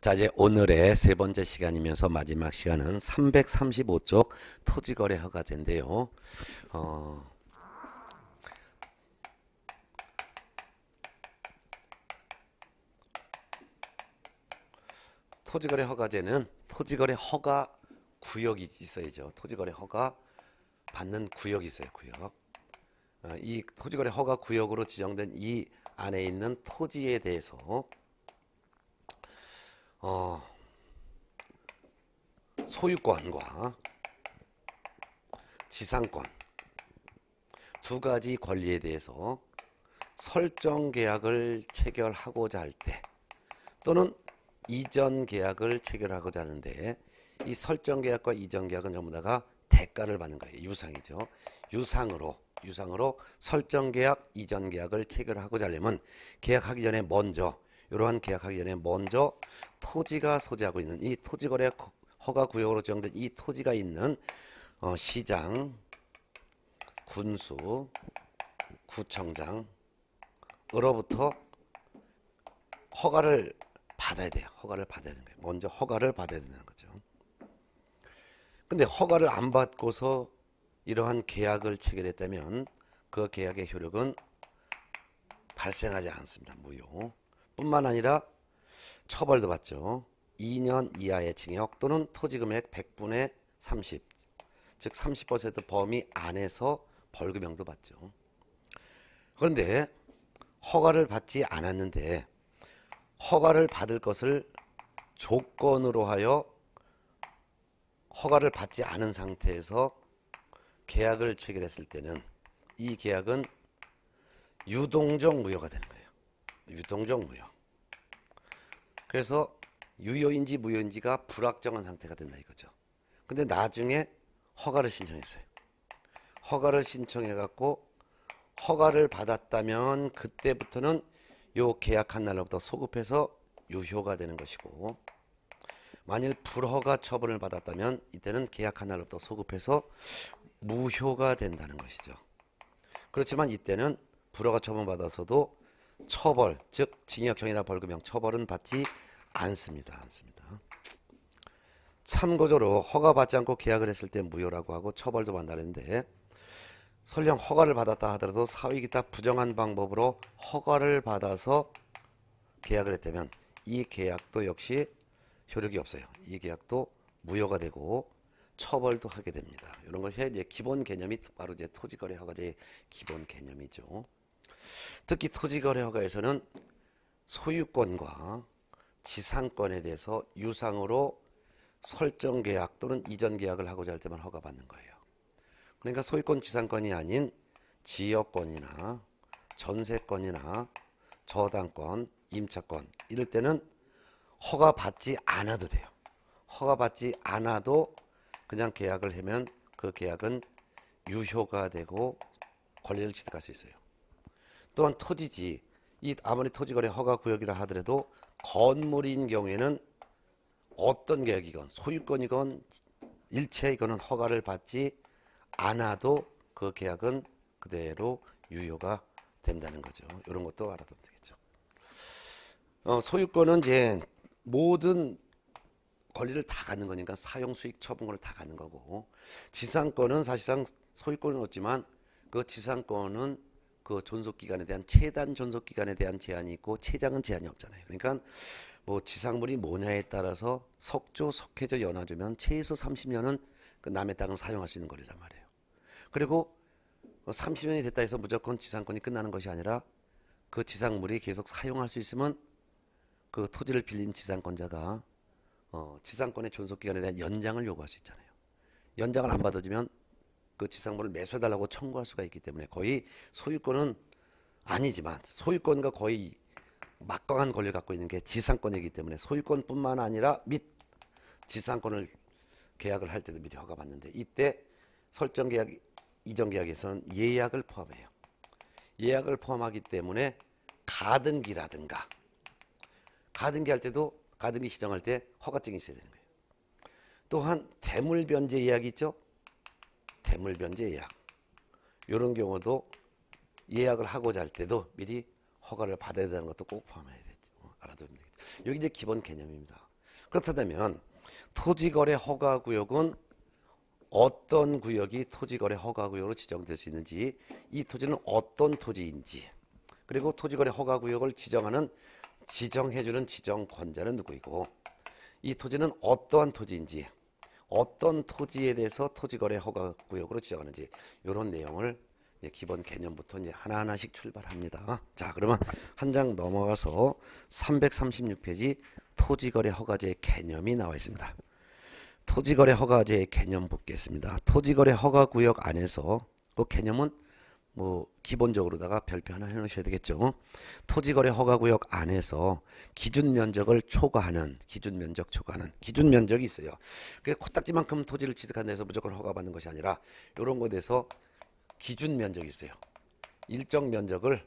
자, 이제 오늘의 세 번째 시간이면서 마지막 시간은 335쪽 토지거래 허가제인데요. 어, 토지거래 허가제는 토지거래 허가 구역이 있어야죠. 토지거래 허가 받는 구역이 있어요. 구역. 어, 이 토지거래 허가 구역으로 지정된 이 안에 있는 토지에 대해서 어, 소유권과 지상권 두 가지 권리에 대해서 설정 계약을 체결하고자 할 때 또는 이전 계약을 체결하고자 하는데 이 설정 계약과 이전 계약은 전부 다가 대가를 받는 거예요. 유상이죠. 유상으로 유상으로 설정 계약, 이전 계약을 체결하고자 하려면 계약하기 전에 먼저 이러한 계약하기 전에 먼저 토지가 소지하고 있는 이 토지거래 허가 구역으로 지정된 이 토지가 있는 어, 시장, 군수, 구청장으로부터 허가를 받아야 돼요. 허가를 받아야 되는 거예요. 먼저 허가를 받아야 되는 거죠. 근데 허가를 안 받고서 이러한 계약을 체결했다면 그 계약의 효력은 발생하지 않습니다. 무효. 뿐만 아니라 처벌도 받죠. 2년 이하의 징역 또는 토지금액 100분의 30, 즉 30% 범위 안에서 벌금형도 받죠. 그런데 허가를 받지 않았는데 허가를 받을 것을 조건으로 하여 허가를 받지 않은 상태에서 계약을 체결했을 때는 이 계약은 유동적 무효가 되는 거예요. 유동적 무효. 그래서 유효인지 무효인지가 불확정한 상태가 된다 이거죠. 근데 나중에 허가를 신청했어요. 허가를 신청해 갖고 허가를 받았다면 그때부터는 요 계약한 날로부터 소급해서 유효가 되는 것이고 만일 불허가 처분을 받았다면 이때는 계약한 날로부터 소급해서 무효가 된다는 것이죠. 그렇지만 이때는 불허가 처분 받아서도 처벌, 즉 징역형이나 벌금형 처벌은 받지 않습니다. 않습니다. 참고적으로 허가받지 않고 계약을 했을 때 무효라고 하고 처벌도 받는데 설령 허가를 받았다 하더라도 사위 기타 부정한 방법으로 허가를 받아서 계약을 했다면 이 계약도 역시 효력이 없어요. 이 계약도 무효가 되고 처벌도 하게 됩니다. 이런 것이 이제 기본 개념이 바로 이제 토지거래 허가제의 기본 개념이죠. 특히 토지거래허가에서는 소유권과 지상권에 대해서 유상으로 설정 계약 또는 이전 계약을 하고자 할 때만 허가받는 거예요. 그러니까 소유권 지상권이 아닌 지역권이나 전세권이나 저당권, 임차권 이럴 때는 허가 받지 않아도 돼요. 허가 받지 않아도 그냥 계약을 하면 그 계약은 유효가 되고 권리를 취득할 수 있어요. 또한 토지지 이 아무리 토지거래 허가 구역이라 하더라도 건물인 경우에는 어떤 계약이건 소유권이건 일체 이거 허가를 받지 않아도 그 계약은 그대로 유효가 된다는 거죠. 이런 것도 알아두면 되겠죠. 어, 소유권은 이제 모든 권리를 다 갖는 거니까 사용 수익 처분권을 다 갖는 거고 지상권은 사실상 소유권은 없지만 그 지상권은 그 존속 기간에 대한 최단 존속 기간에 대한 제한이 있고 최장은 제한이 없잖아요. 그러니까 뭐 지상물이 뭐냐에 따라서 석조, 석회조, 연화조면 최소 30년은 그 남의 땅을 사용할 수 있는 거리란 말이에요. 그리고 30년이 뭐 됐다 해서 무조건 지상권이 끝나는 것이 아니라 그 지상물이 계속 사용할 수 있으면 그 토지를 빌린 지상권자가 어, 지상권의 존속 기간에 대한 연장을 요구할 수 있잖아요. 연장을 안 받아주면 그 지상물을 매수해달라고 청구할 수가 있기 때문에 거의 소유권은 아니지만 소유권과 거의 막강한 권리를 갖고 있는 게 지상권이기 때문에 소유권뿐만 아니라 및 지상권을 계약을 할 때도 미리 허가받는데 이때 설정 계약 이전 계약에서는 예약을 포함해요. 예약을 포함하기 때문에 가등기라든가 가등기 할 때도 가등기 시정할 때 허가증이 있어야 되는 거예요. 또한 대물 변제 예약이 있죠. 대물변제 예약 이런 경우도 예약을 하고자 할 때도 미리 허가를 받아야 되는 것도 꼭 포함해야 되죠. 어, 알아두면 되겠죠. 여기 이제 기본 개념입니다. 그렇다면 토지거래 허가구역은 어떤 구역이 토지거래 허가구역으로 지정될 수 있는지 이 토지는 어떤 토지인지 그리고 토지거래 허가구역을 지정하는 지정해주는 지정권자는 누구이고 이 토지는 어떠한 토지인지 어떤 토지에 대해서 토지거래 허가 구역으로 지정하는지 이런 내용을 이제 기본 개념부터 이제 하나하나씩 출발합니다. 자, 그러면 한 장 넘어가서 336페이지 토지거래 허가제의 개념이 나와 있습니다. 토지거래 허가제의 개념 보겠습니다. 토지거래 허가 구역 안에서 그 개념은 뭐 기본적으로다가 별표 하나 해놓으셔야 되겠죠. 토지거래 허가구역 안에서 기준 면적을 초과하는 기준 면적 초과하는 기준 면적이 있어요. 그게 코딱지만큼 토지를 취득한 데서 무조건 허가받는 것이 아니라 이런 곳에서 대해 기준 면적이 있어요. 일정 면적을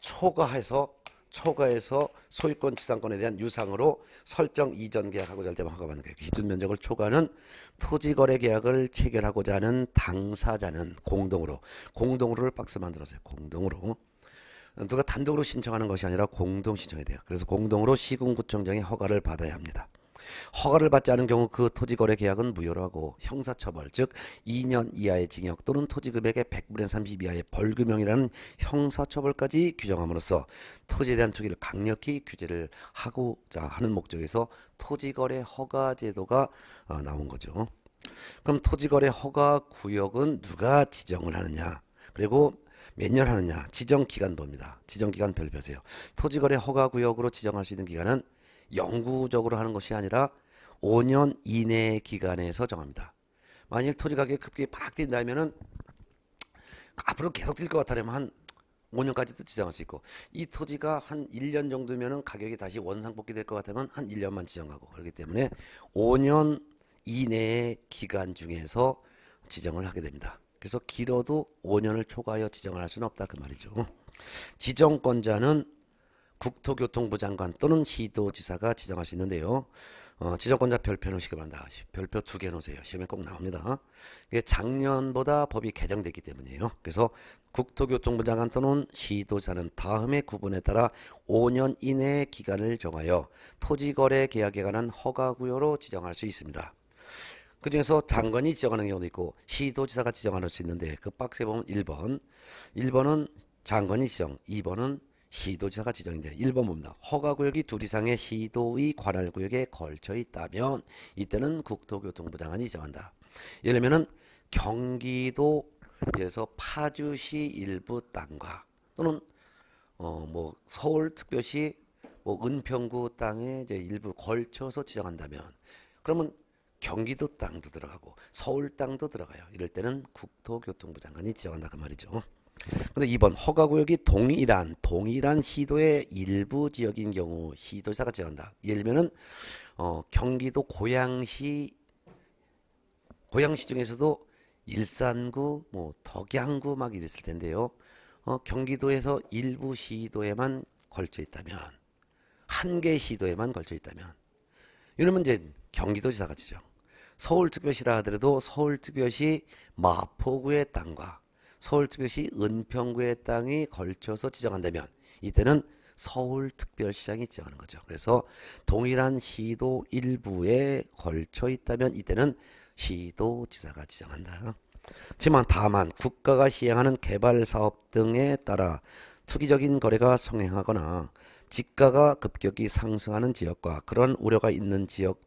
초과해서 초과해서 소유권 지상권에 대한 유상으로 설정 이전 계약하고자 할 때만 허가받는 거예요. 기준 면적을 초과하는 토지 거래 계약을 체결하고자 하는 당사자는 공동으로 공동으로를 박스 만들었어요. 공동으로 누가 단독으로 신청하는 것이 아니라 공동 신청이 돼요. 그래서 공동으로 시군구청장의 허가를 받아야 합니다. 허가를 받지 않은 경우 그 토지 거래 계약은 무효로 하고 형사처벌 즉 2년 이하의 징역 또는 토지 금액의 100분의 30 이하의 벌금형이라는 형사처벌까지 규정함으로써 토지에 대한 투기를 강력히 규제를 하고자 하는 목적에서 토지 거래 허가 제도가 어, 나온 거죠. 그럼 토지 거래 허가 구역은 누가 지정을 하느냐? 그리고 몇 년 하느냐 지정 기간 봅니다. 지정 기간 별표세요. 토지거래 허가 구역으로 지정할 수 있는 기간은 영구적으로 하는 것이 아니라 5년 이내 기간에서 정합니다. 만일 토지 가격이 급격히 팍 뛴다면은 앞으로 계속 뛸 것 같다면 한 5년까지도 지정할 수 있고 이 토지가 한 1년 정도면은 가격이 다시 원상복귀 될것 같으면 한 1년만 지정하고 그렇기 때문에 5년 이내의 기간 중에서 지정을 하게 됩니다. 그래서 길어도 5년을 초과하여 지정을 할 수는 없다 그 말이죠. 지정권자는 국토교통부 장관 또는 시도지사가 지정할 수 있는데요. 어, 지정권자 별표 놓으시기 바랍니다. 별표 두 개 놓으세요. 시험에 꼭 나옵니다. 이게 작년보다 법이 개정됐기 때문이에요. 그래서 국토교통부 장관 또는 시도지사는 다음의 구분에 따라 5년 이내의 기간을 정하여 토지거래 계약에 관한 허가구요로 지정할 수 있습니다. 그 중에서 장관이 지정하는 경우도 있고 시도지사가 지정할 수 있는데 그 박스에 보면 1번 1번은 장관이 지정 2번은 시도지사가 지정인데 1번 봅니다. 허가구역이 둘 이상의 시도의 관할구역에 걸쳐 있다면 이때는 국토교통부장관이 지정한다. 예를 들면 은 경기도 예서 파주시 일부 땅과 또는 어뭐 서울특별시 뭐 은평구 땅에 이제 일부 걸쳐서 지정한다면 그러면 경기도 땅도 들어가고 서울 땅도 들어가요. 이럴 때는 국토교통부 장관이 지정한다 그 말이죠. 근데 이번 허가구역이 동일한 동일한 시도의 일부 지역인 경우 시도사가 지정한다. 예를 들면은 어, 경기도 고양시 고양시 중에서도 일산구 뭐 덕양구 막 이랬을 텐데요. 어, 경기도에서 일부 시도에만 걸쳐 있다면 한 개 시도에만 걸쳐 있다면 이러면 이제 경기도지사가 지정. 서울특별시라 하더라도 서울특별시 마포구의 땅과 서울특별시 은평구의 땅이 걸쳐서 지정한다면 이때는 서울특별시장이 지정하는 거죠. 그래서 동일한 시도 일부에 걸쳐 있다면 이때는 시도지사가 지정한다. 하지만 다만 국가가 시행하는 개발사업 등에 따라 투기적인 거래가 성행하거나 지가가 급격히 상승하는 지역과 그런 우려가 있는 지역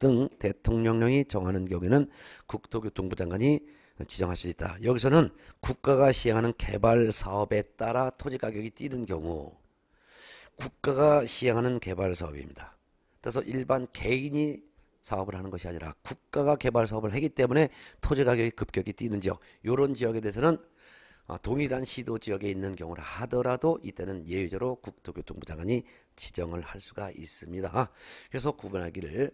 등 대통령령이 정하는 경우에는 국토교통부 장관이 지정할 수 있다. 여기서는 국가가 시행하는 개발 사업에 따라 토지 가격이 뛰는 경우 국가가 시행하는 개발 사업입니다. 그래서 일반 개인이 사업을 하는 것이 아니라 국가가 개발 사업을 하기 때문에 토지 가격이 급격히 뛰는 지역 이런 지역에 대해서는 아, 동일한 시도 지역에 있는 경우를 하더라도 이때는 예외적으로 국토교통부 장관이 지정을 할 수가 있습니다. 그래서 구분하기를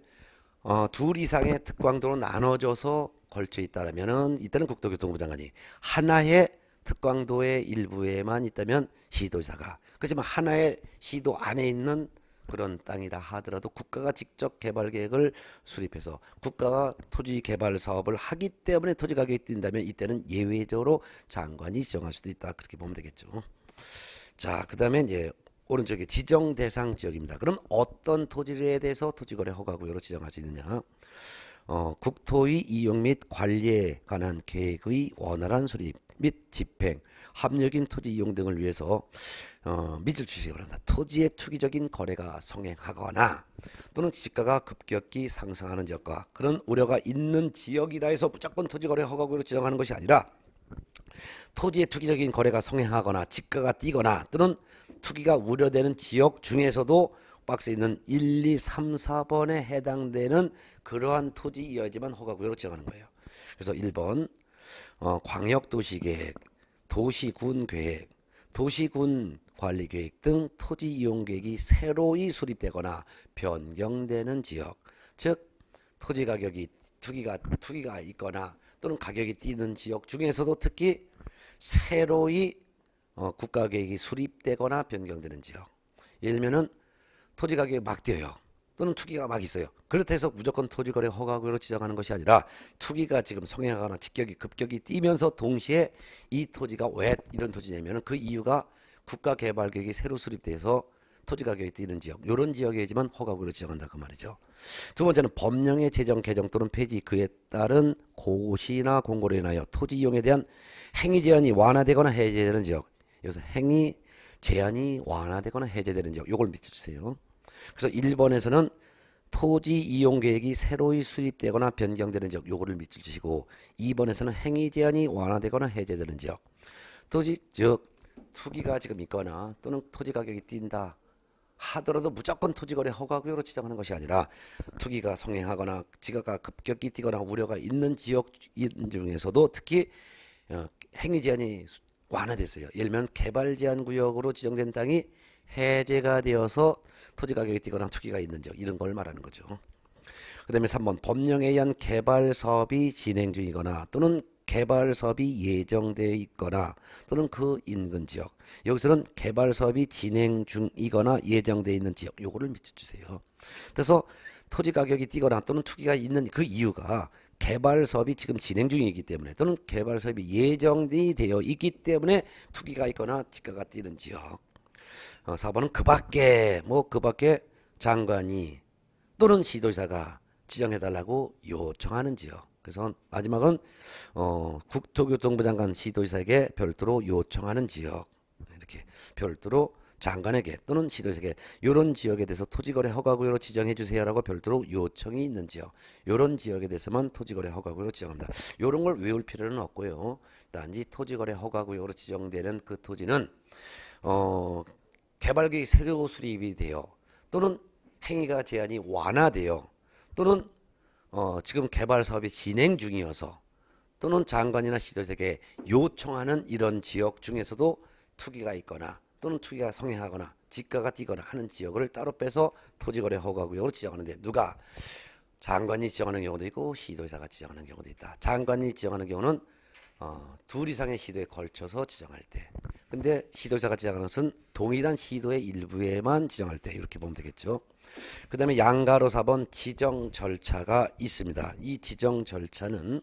어, 둘 이상의 특광도로 나눠져서 걸쳐 있다라면은 이때는 국토교통부 장관이 하나의 특광도의 일부에만 있다면 시도지사가 그렇지만 하나의 시도 안에 있는 그런 땅이라 하더라도 국가가 직접 개발 계획을 수립해서 국가가 토지 개발 사업을 하기 때문에 토지 가격이 뛴다면 이때는 예외적으로 장관이 지정할 수도 있다 그렇게 보면 되겠죠. 자, 그다음에 이제 오른쪽에 지정 대상 지역입니다. 그럼 어떤 토지에 대해서 토지거래 허가구역으로 지정할수있느냐 어, 국토의 이용 및 관리에 관한 계획의 원활한 수립 및 집행, 합력인 토지 이용 등을 위해서 어, 밑을 주시기 바랍니다. 토지의 투기적인 거래가 성행하거나 또는 지가가 급격히 상승하는 지역과 그런 우려가 있는 지역이다 해서 무조건 토지거래 허가구로 역으 지정하는 것이 아니라 토지의 투기적인 거래가 성행하거나 집가가 뛰거나 또는 투기가 우려되는 지역 중에서도 박스에 있는 1, 2, 3, 4번에 해당되는 그러한 토지 이어지만 허가구역으로 지정하는 거예요. 그래서 1번 어, 광역도시계획, 도시군계획, 도시군 관리계획 등 토지 이용계획이 새로이 수립되거나 변경되는 지역, 즉 토지 가격이 투기가 투기가 있거나 또는 가격이 뛰는 지역 중에서도 특히 새로이 어, 국가 계획이 수립되거나 변경되는 지역. 예를 들면은 토지 가격이 막 뛰어요. 또는 투기가 막 있어요. 그렇다 해서 무조건 토지거래 허가구로 지정하는 것이 아니라 투기가 지금 성행하거나 직격이 급격히 뛰면서 동시에 이 토지가 왜 이런 토지냐면 은그 이유가 국가개발계획이 새로 수립돼서 토지 가격이 뛰는 지역 요런 지역이지만 허가구를 지정한다 그 말이죠. 두 번째는 법령의 제정 개정 또는 폐지 그에 따른 고시나 공고로 인하여 토지 이용에 대한 행위 제한이 완화되거나 해제되는 지역. 여기서 행위 제한이 완화되거나 해제되는 지역 요걸 밑에 주세요. 그래서 1번에서는 토지 이용 계획이 새로이 수립되거나 변경되는 지역 요거를 밑줄 주시고 2번에서는 행위 제한이 완화되거나 해제되는 지역 토지 즉 투기가 지금 있거나 또는 토지 가격이 뛴다 하더라도 무조건 토지거래 허가구역으로 지정하는 것이 아니라 투기가 성행하거나 지각가 급격히 뛰거나 우려가 있는 지역 중에서도 특히 어, 행위 제한이 완화됐어요. 예를 들면 개발 제한 구역으로 지정된 땅이 해제가 되어서 토지 가격이 뛰거나 투기가 있는 지역 이런 걸 말하는 거죠. 그 다음에 3번 법령에 의한 개발 사업이 진행 중이거나 또는 개발 사업이 예정되어 있거나 또는 그 인근 지역 여기서는 개발 사업이 진행 중이거나 예정되어 있는 지역 요거를 밑에 주세요. 그래서 토지 가격이 뛰거나 또는 투기가 있는 그 이유가 개발 사업이 지금 진행 중이기 때문에 또는 개발 사업이 예정이 되어 있기 때문에 투기가 있거나 지가가 뛰는 지역 어, 4번은 그 밖에 뭐그 밖에 장관이 또는 시도지사가 지정해달라고 요청하는 지역 그래서 마지막은 어, 국토교통부 장관 시도지사에게 별도로 요청하는 지역 이렇게 별도로 장관에게 또는 시도지사에게 이런 지역에 대해서 토지거래 허가구역으로 지정해 주세요라고 별도로 요청이 있는 지역 이런 지역에 대해서만 토지거래 허가구역으로 지정합니다. 이런 걸 외울 필요는 없고요. 단지 토지거래 허가구역으로 지정되는 그 토지는 어, 개발계획 새료 수립이 돼요. 또는 행위가 제한이 완화돼요. 또는 어, 지금 개발 사업이 진행 중이어서 또는 장관이나 시도세계 요청하는 이런 지역 중에서도 투기가 있거나 또는 투기가 성행하거나 집가가 뛰거나 하는 지역을 따로 빼서 토지거래 허가구역으로 지정하는데 누가 장관이 지정하는 경우도 있고 시도의사가 지정하는 경우도 있다. 장관이 지정하는 경우는 어, 둘 이상의 시도에 걸쳐서 지정할 때 근데 시도의사가 지정하는 것은 동일한 시도의 일부에만 지정할 때 이렇게 보면 되겠죠. 그 다음에 양가로 4번 지정 절차가 있습니다. 이 지정 절차는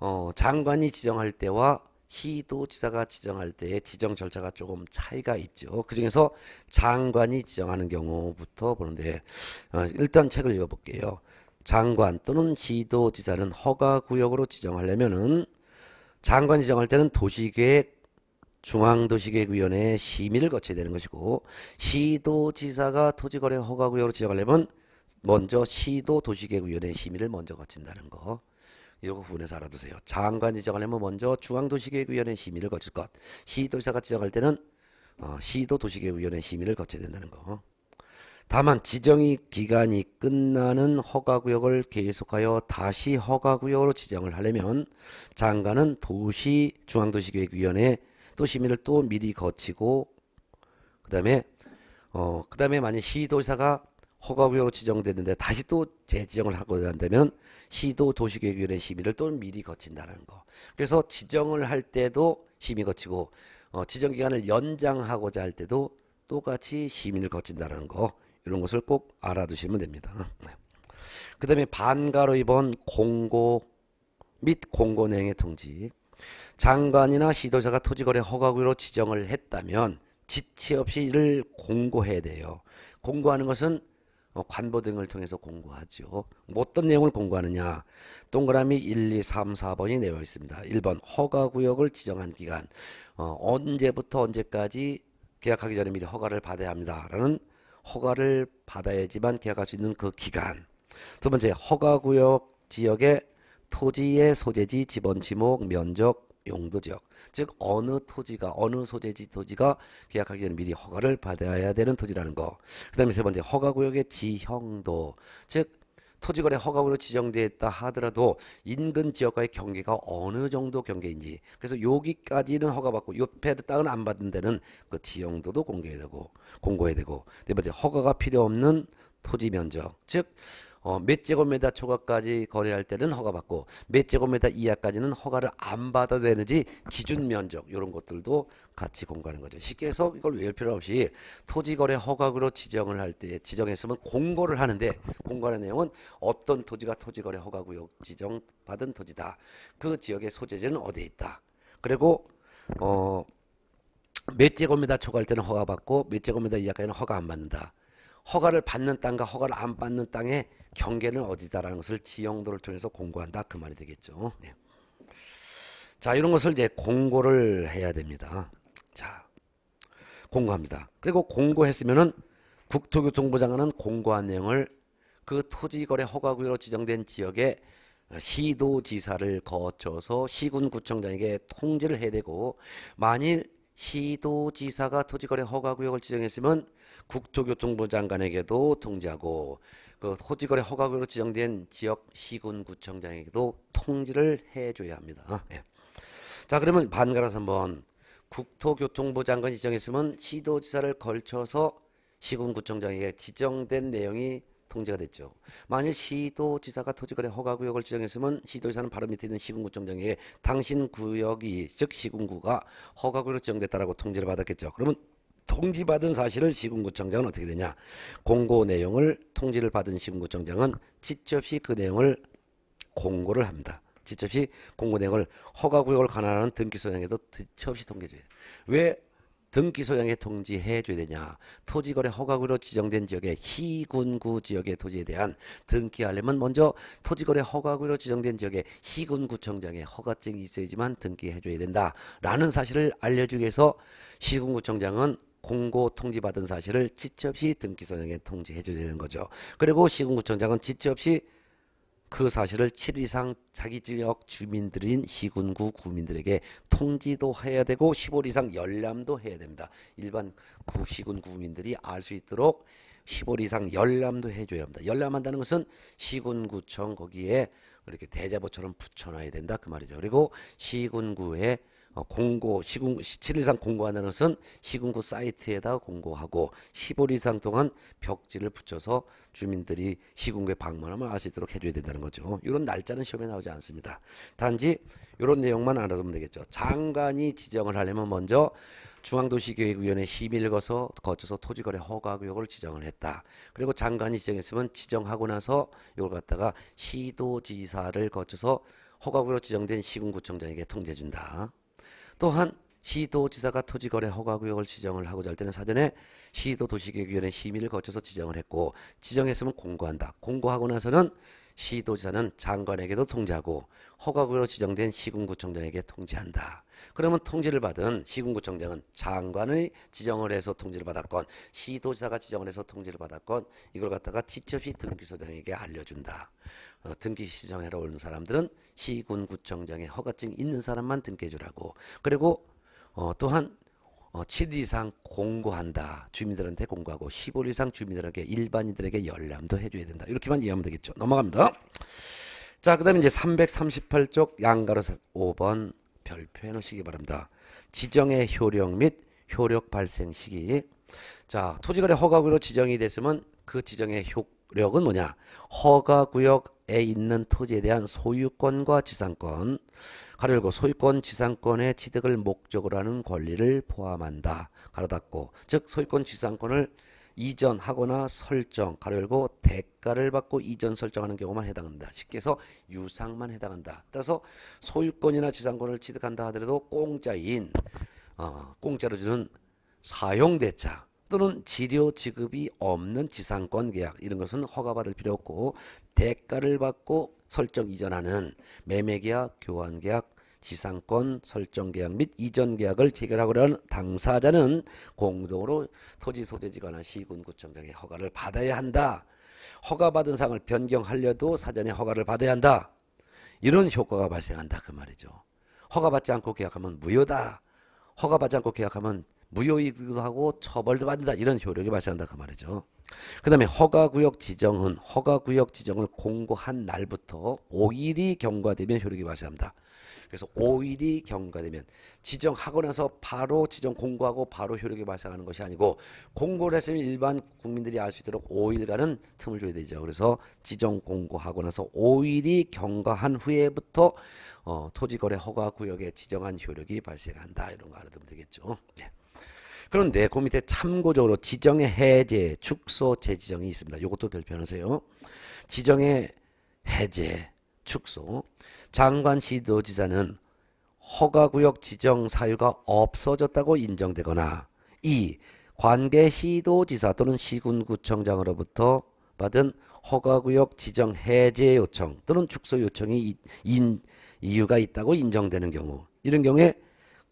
어, 장관이 지정할 때와 시도지사가 지정할 때의 지정 절차가 조금 차이가 있죠. 그 중에서 장관이 지정하는 경우부터 보는데 어, 일단 책을 읽어볼게요. 장관 또는 시도지사는 허가구역으로 지정하려면 장관이 지정할 때는 도시계획 중앙도시계획위원회 심의를 거쳐야 되는 것이고 시도지사가 토지거래 허가구역으로 지정하려면 먼저 시도도시계획위원회 심의를 먼저 거친다는 거. 이거 부분에서 알아두세요. 장관 지정하려면 먼저 중앙도시계획위원회 심의를 거칠 것. 시도지사가 지정할 때는 어, 시도도시계획위원회 심의를 거쳐야 된다는 거. 다만 지정이 기간이 끝나는 허가구역을 계속하여 다시 허가구역으로 지정을 하려면 장관은 도시 중앙도시계획위원회 또 심의를 또 미리 거치고 그다음에 어 그다음에 만약 시도사가 허가구역으로 지정됐는데 다시 또 재지정을 하고자 한다면 시도 도시계획위원회 심의를 또 미리 거친다는 거. 그래서 지정을 할 때도 심의 거치고 어, 지정 기간을 연장하고자 할 때도 똑같이 시민을 거친다는 거 이런 것을 꼭 알아두시면 됩니다. 네. 그 다음에 반가로 입은 공고 및 공고내용의 통지 장관이나 시도자가 토지거래 허가구로 지정을 했다면 지체 없이 이를 공고해야 돼요. 공고하는 것은 어, 관보 등을 통해서 공고하죠. 뭐 어떤 내용을 공고하느냐. 동그라미 1, 2, 3, 4번이 내어 있습니다. 1번 허가구역을 지정한 기간 어, 언제부터 언제까지 계약하기 전에 미리 허가를 받아야 합니다. 라는 허가를 받아야지만 계약할 수 있는 그 기간. 두 번째 허가구역 지역의 토지의 소재지, 지번 지목, 면적, 용도 지역, 즉 어느 토지가 어느 소재지 토지가 계약하기 전에 미리 허가를 받아야 되는 토지라는 거. 그다음에 세 번째 허가 구역의 지형도, 즉 토지거래 허가구로 지정되어 있다 하더라도 인근 지역과의 경계가 어느 정도 경계인지 그래서 여기까지는 허가받고 옆에 땅은 안 받은 데는 그 지형도도 공개해야 되고 공고해야 되고 네 번째 허가가 필요 없는 토지 면적 즉 어, 몇 제곱미터 초과까지 거래할 때는 허가받고 몇 제곱미터 이하까지는 허가를 안 받아도 되는지 기준 면적 이런 것들도 같이 공부하는 거죠. 쉽게 해서 이걸 외울 필요 없이 토지거래 허가으로 지정을 할 때 지정했으면 공고를 하는데 공고하는 내용은 어떤 토지가 토지거래 허가구역 지정받은 토지다. 그 지역의 소재지는 어디에 있다. 그리고 어, 몇 제곱미터 초과할 때는 허가받고 몇 제곱미터 이하까지는 허가 안 받는다. 허가를 받는 땅과 허가를 안 받는 땅의 경계는 어디다라는 것을 지형도를 통해서 공고한다 그 말이 되겠죠. 네. 자 이런 것을 이제 공고를 해야 됩니다. 자 공고합니다. 그리고 공고했으면은 국토교통부 장관은 공고한 내용을 그 토지거래 허가구역으로 지정된 지역에 시도지사를 거쳐서 시군구청장에게 통지를 해야 되고 만일 시도지사가 토지거래 허가구역을 지정했으면 국토교통부 장관에게도 통지하고 그 토지거래 허가구역으로 지정된 지역 시군구청장에게도 통지를 해줘야 합니다. 네. 자 그러면 반갈아서 한번 국토교통부 장관이 지정했으면 시도지사를 걸쳐서 시군구청장에게 지정된 내용이 통제가 됐죠. 만일 시도지사가 토지거래 허가구역을 지정했으면 시도지사는 바로 밑에 있는 시군구청장에 당신 구역이 즉 시군구가 허가구역으로 지정됐다라고 통지를 받았겠죠. 그러면 통지받은 사실을 시군구청장은 어떻게 되냐? 공고 내용을 통지를 받은 시군구청장은 지체 없그 내용을 공고를 합니다. 지체 없 공고 내용을 허가구역을 관할하는 등기소장에도 지체 없 통계줘야 돼. 왜 등기 소양에 통지해줘야 되냐 토지거래 허가구로 지정된 지역의 시군구 지역의 토지에 대한 등기하려면 먼저 토지거래 허가구로 지정된 지역의 시군구청장의 허가증이 있어야지만 등기해줘야 된다라는 사실을 알려주기 위해서 시군구청장은 공고 통지받은 사실을 지체 없이 등기 소양에 통지해줘야 되는 거죠. 그리고 시군구청장은 지체 없이 그 사실을 7 이상 자기 지역 주민들인 시군구 구민들에게 통지도 해야 되고 15일 이상 열람도 해야 됩니다. 일반 구 시군 구민들이 알 수 있도록 15일 이상 열람도 해줘야 합니다. 열람한다는 것은 시군구청 거기에 이렇게 대자보처럼 붙여놔야 된다 그 말이죠. 그리고 시군구에 어, 공고 시군 7일 이상 공고하는 것은 시군구 사이트에다 공고하고 15일 이상 동안 벽지를 붙여서 주민들이 시군구에 방문하면 알 수 있도록 해줘야 된다는 거죠. 이런 날짜는 시험에 나오지 않습니다. 단지 이런 내용만 알아두면 되겠죠. 장관이 지정을 하려면 먼저 중앙도시계획위원회 심의를 거서 거쳐서 토지거래 허가구역을 지정을 했다. 그리고 장관이 지정했으면 지정하고 나서 이걸 갖다가 시도지사를 거쳐서 허가구역 지정된 시군구청장에게 통제해준다. 또한 시도지사가 토지거래 허가구역을 지정을 하고자 할 때는 사전에 시도도시계획위원회 심의를 거쳐서 지정을 했고 지정했으면 공고한다. 공고하고 나서는 시도지사는 장관에게도 통지하고 허가구로 지정된 시군구청장에게 통지한다 그러면 통지를 받은 시군구청장은 장관의 지정을 해서 통지를 받았건 시도지사가 지정을 해서 통지를 받았건 이걸 갖다가 직접시 등기소장에게 알려준다. 어, 등기 시정해러 오는 사람들은 시군구청장의 허가증 있는 사람만 등기해주라고. 그리고 어, 또한 7일 어, 이상 공고한다. 주민들한테 공고하고 15일 이상 주민들에게 일반인들에게 열람도 해줘야 된다. 이렇게만 이해하면 되겠죠. 넘어갑니다. 자, 그 다음에 이제 338쪽 양가로 5번 별표해 놓으시기 바랍니다. 지정의 효력 및 효력 발생 시기. 자, 토지거래 허가구로 지정이 됐으면 그 지정의 효력은 뭐냐? 허가구역에 있는 토지에 대한 소유권과 지상권, 가로 열고 소유권 지상권의 취득을 목적으로 하는 권리를 포함한다. 가로 닫고 즉 소유권 지상권을 이전하거나 설정 가로 열고 대가를 받고 이전 설정하는 경우만 해당한다. 쉽게 해서 유상만 해당한다. 따라서 소유권이나 지상권을 취득한다 하더라도 공짜인 어, 공짜로 주는 사용대차 또는 지료 지급이 없는 지상권 계약 이런 것은 허가받을 필요 없고 대가를 받고 설정 이전하는 매매계약, 교환계약, 지상권 설정 계약 및 이전 계약을 체결하고는 당사자는 공동으로 토지 소재지거나 시군구청장의 허가를 받아야 한다. 허가받은 사항을 변경하려도 사전에 허가를 받아야 한다. 이런 효과가 발생한다 그 말이죠. 허가받지 않고 계약하면 무효다. 허가받지 않고 계약하면 무효이기도 하고 처벌도 받는다 이런 효력이 발생한다 그 말이죠. 그 다음에 허가구역 지정은 허가구역 지정을 공고한 날부터 5일이 경과되면 효력이 발생합니다. 그래서 5일이 경과되면 지정하고 나서 바로 지정 공고하고 바로 효력이 발생하는 것이 아니고 공고를 했으면 일반 국민들이 알 수 있도록 5일간은 틈을 줘야 되죠. 그래서 지정 공고하고 나서 5일이 경과한 후에부터 어, 토지거래 허가 구역에 지정한 효력이 발생한다 이런 거 알아두면 되겠죠. 네. 그런데 그 밑에 참고적으로 지정의 해제, 축소, 재지정이 있습니다. 이것도 별표하세요. 지정의 해제, 축소. 장관 시도지사는 허가구역 지정 사유가 없어졌다고 인정되거나 이 관계 시도지사 또는 시군구청장으로부터 받은 허가구역 지정 해제 요청 또는 축소 요청이 인, 이유가 있다고 인정되는 경우 이런 경우에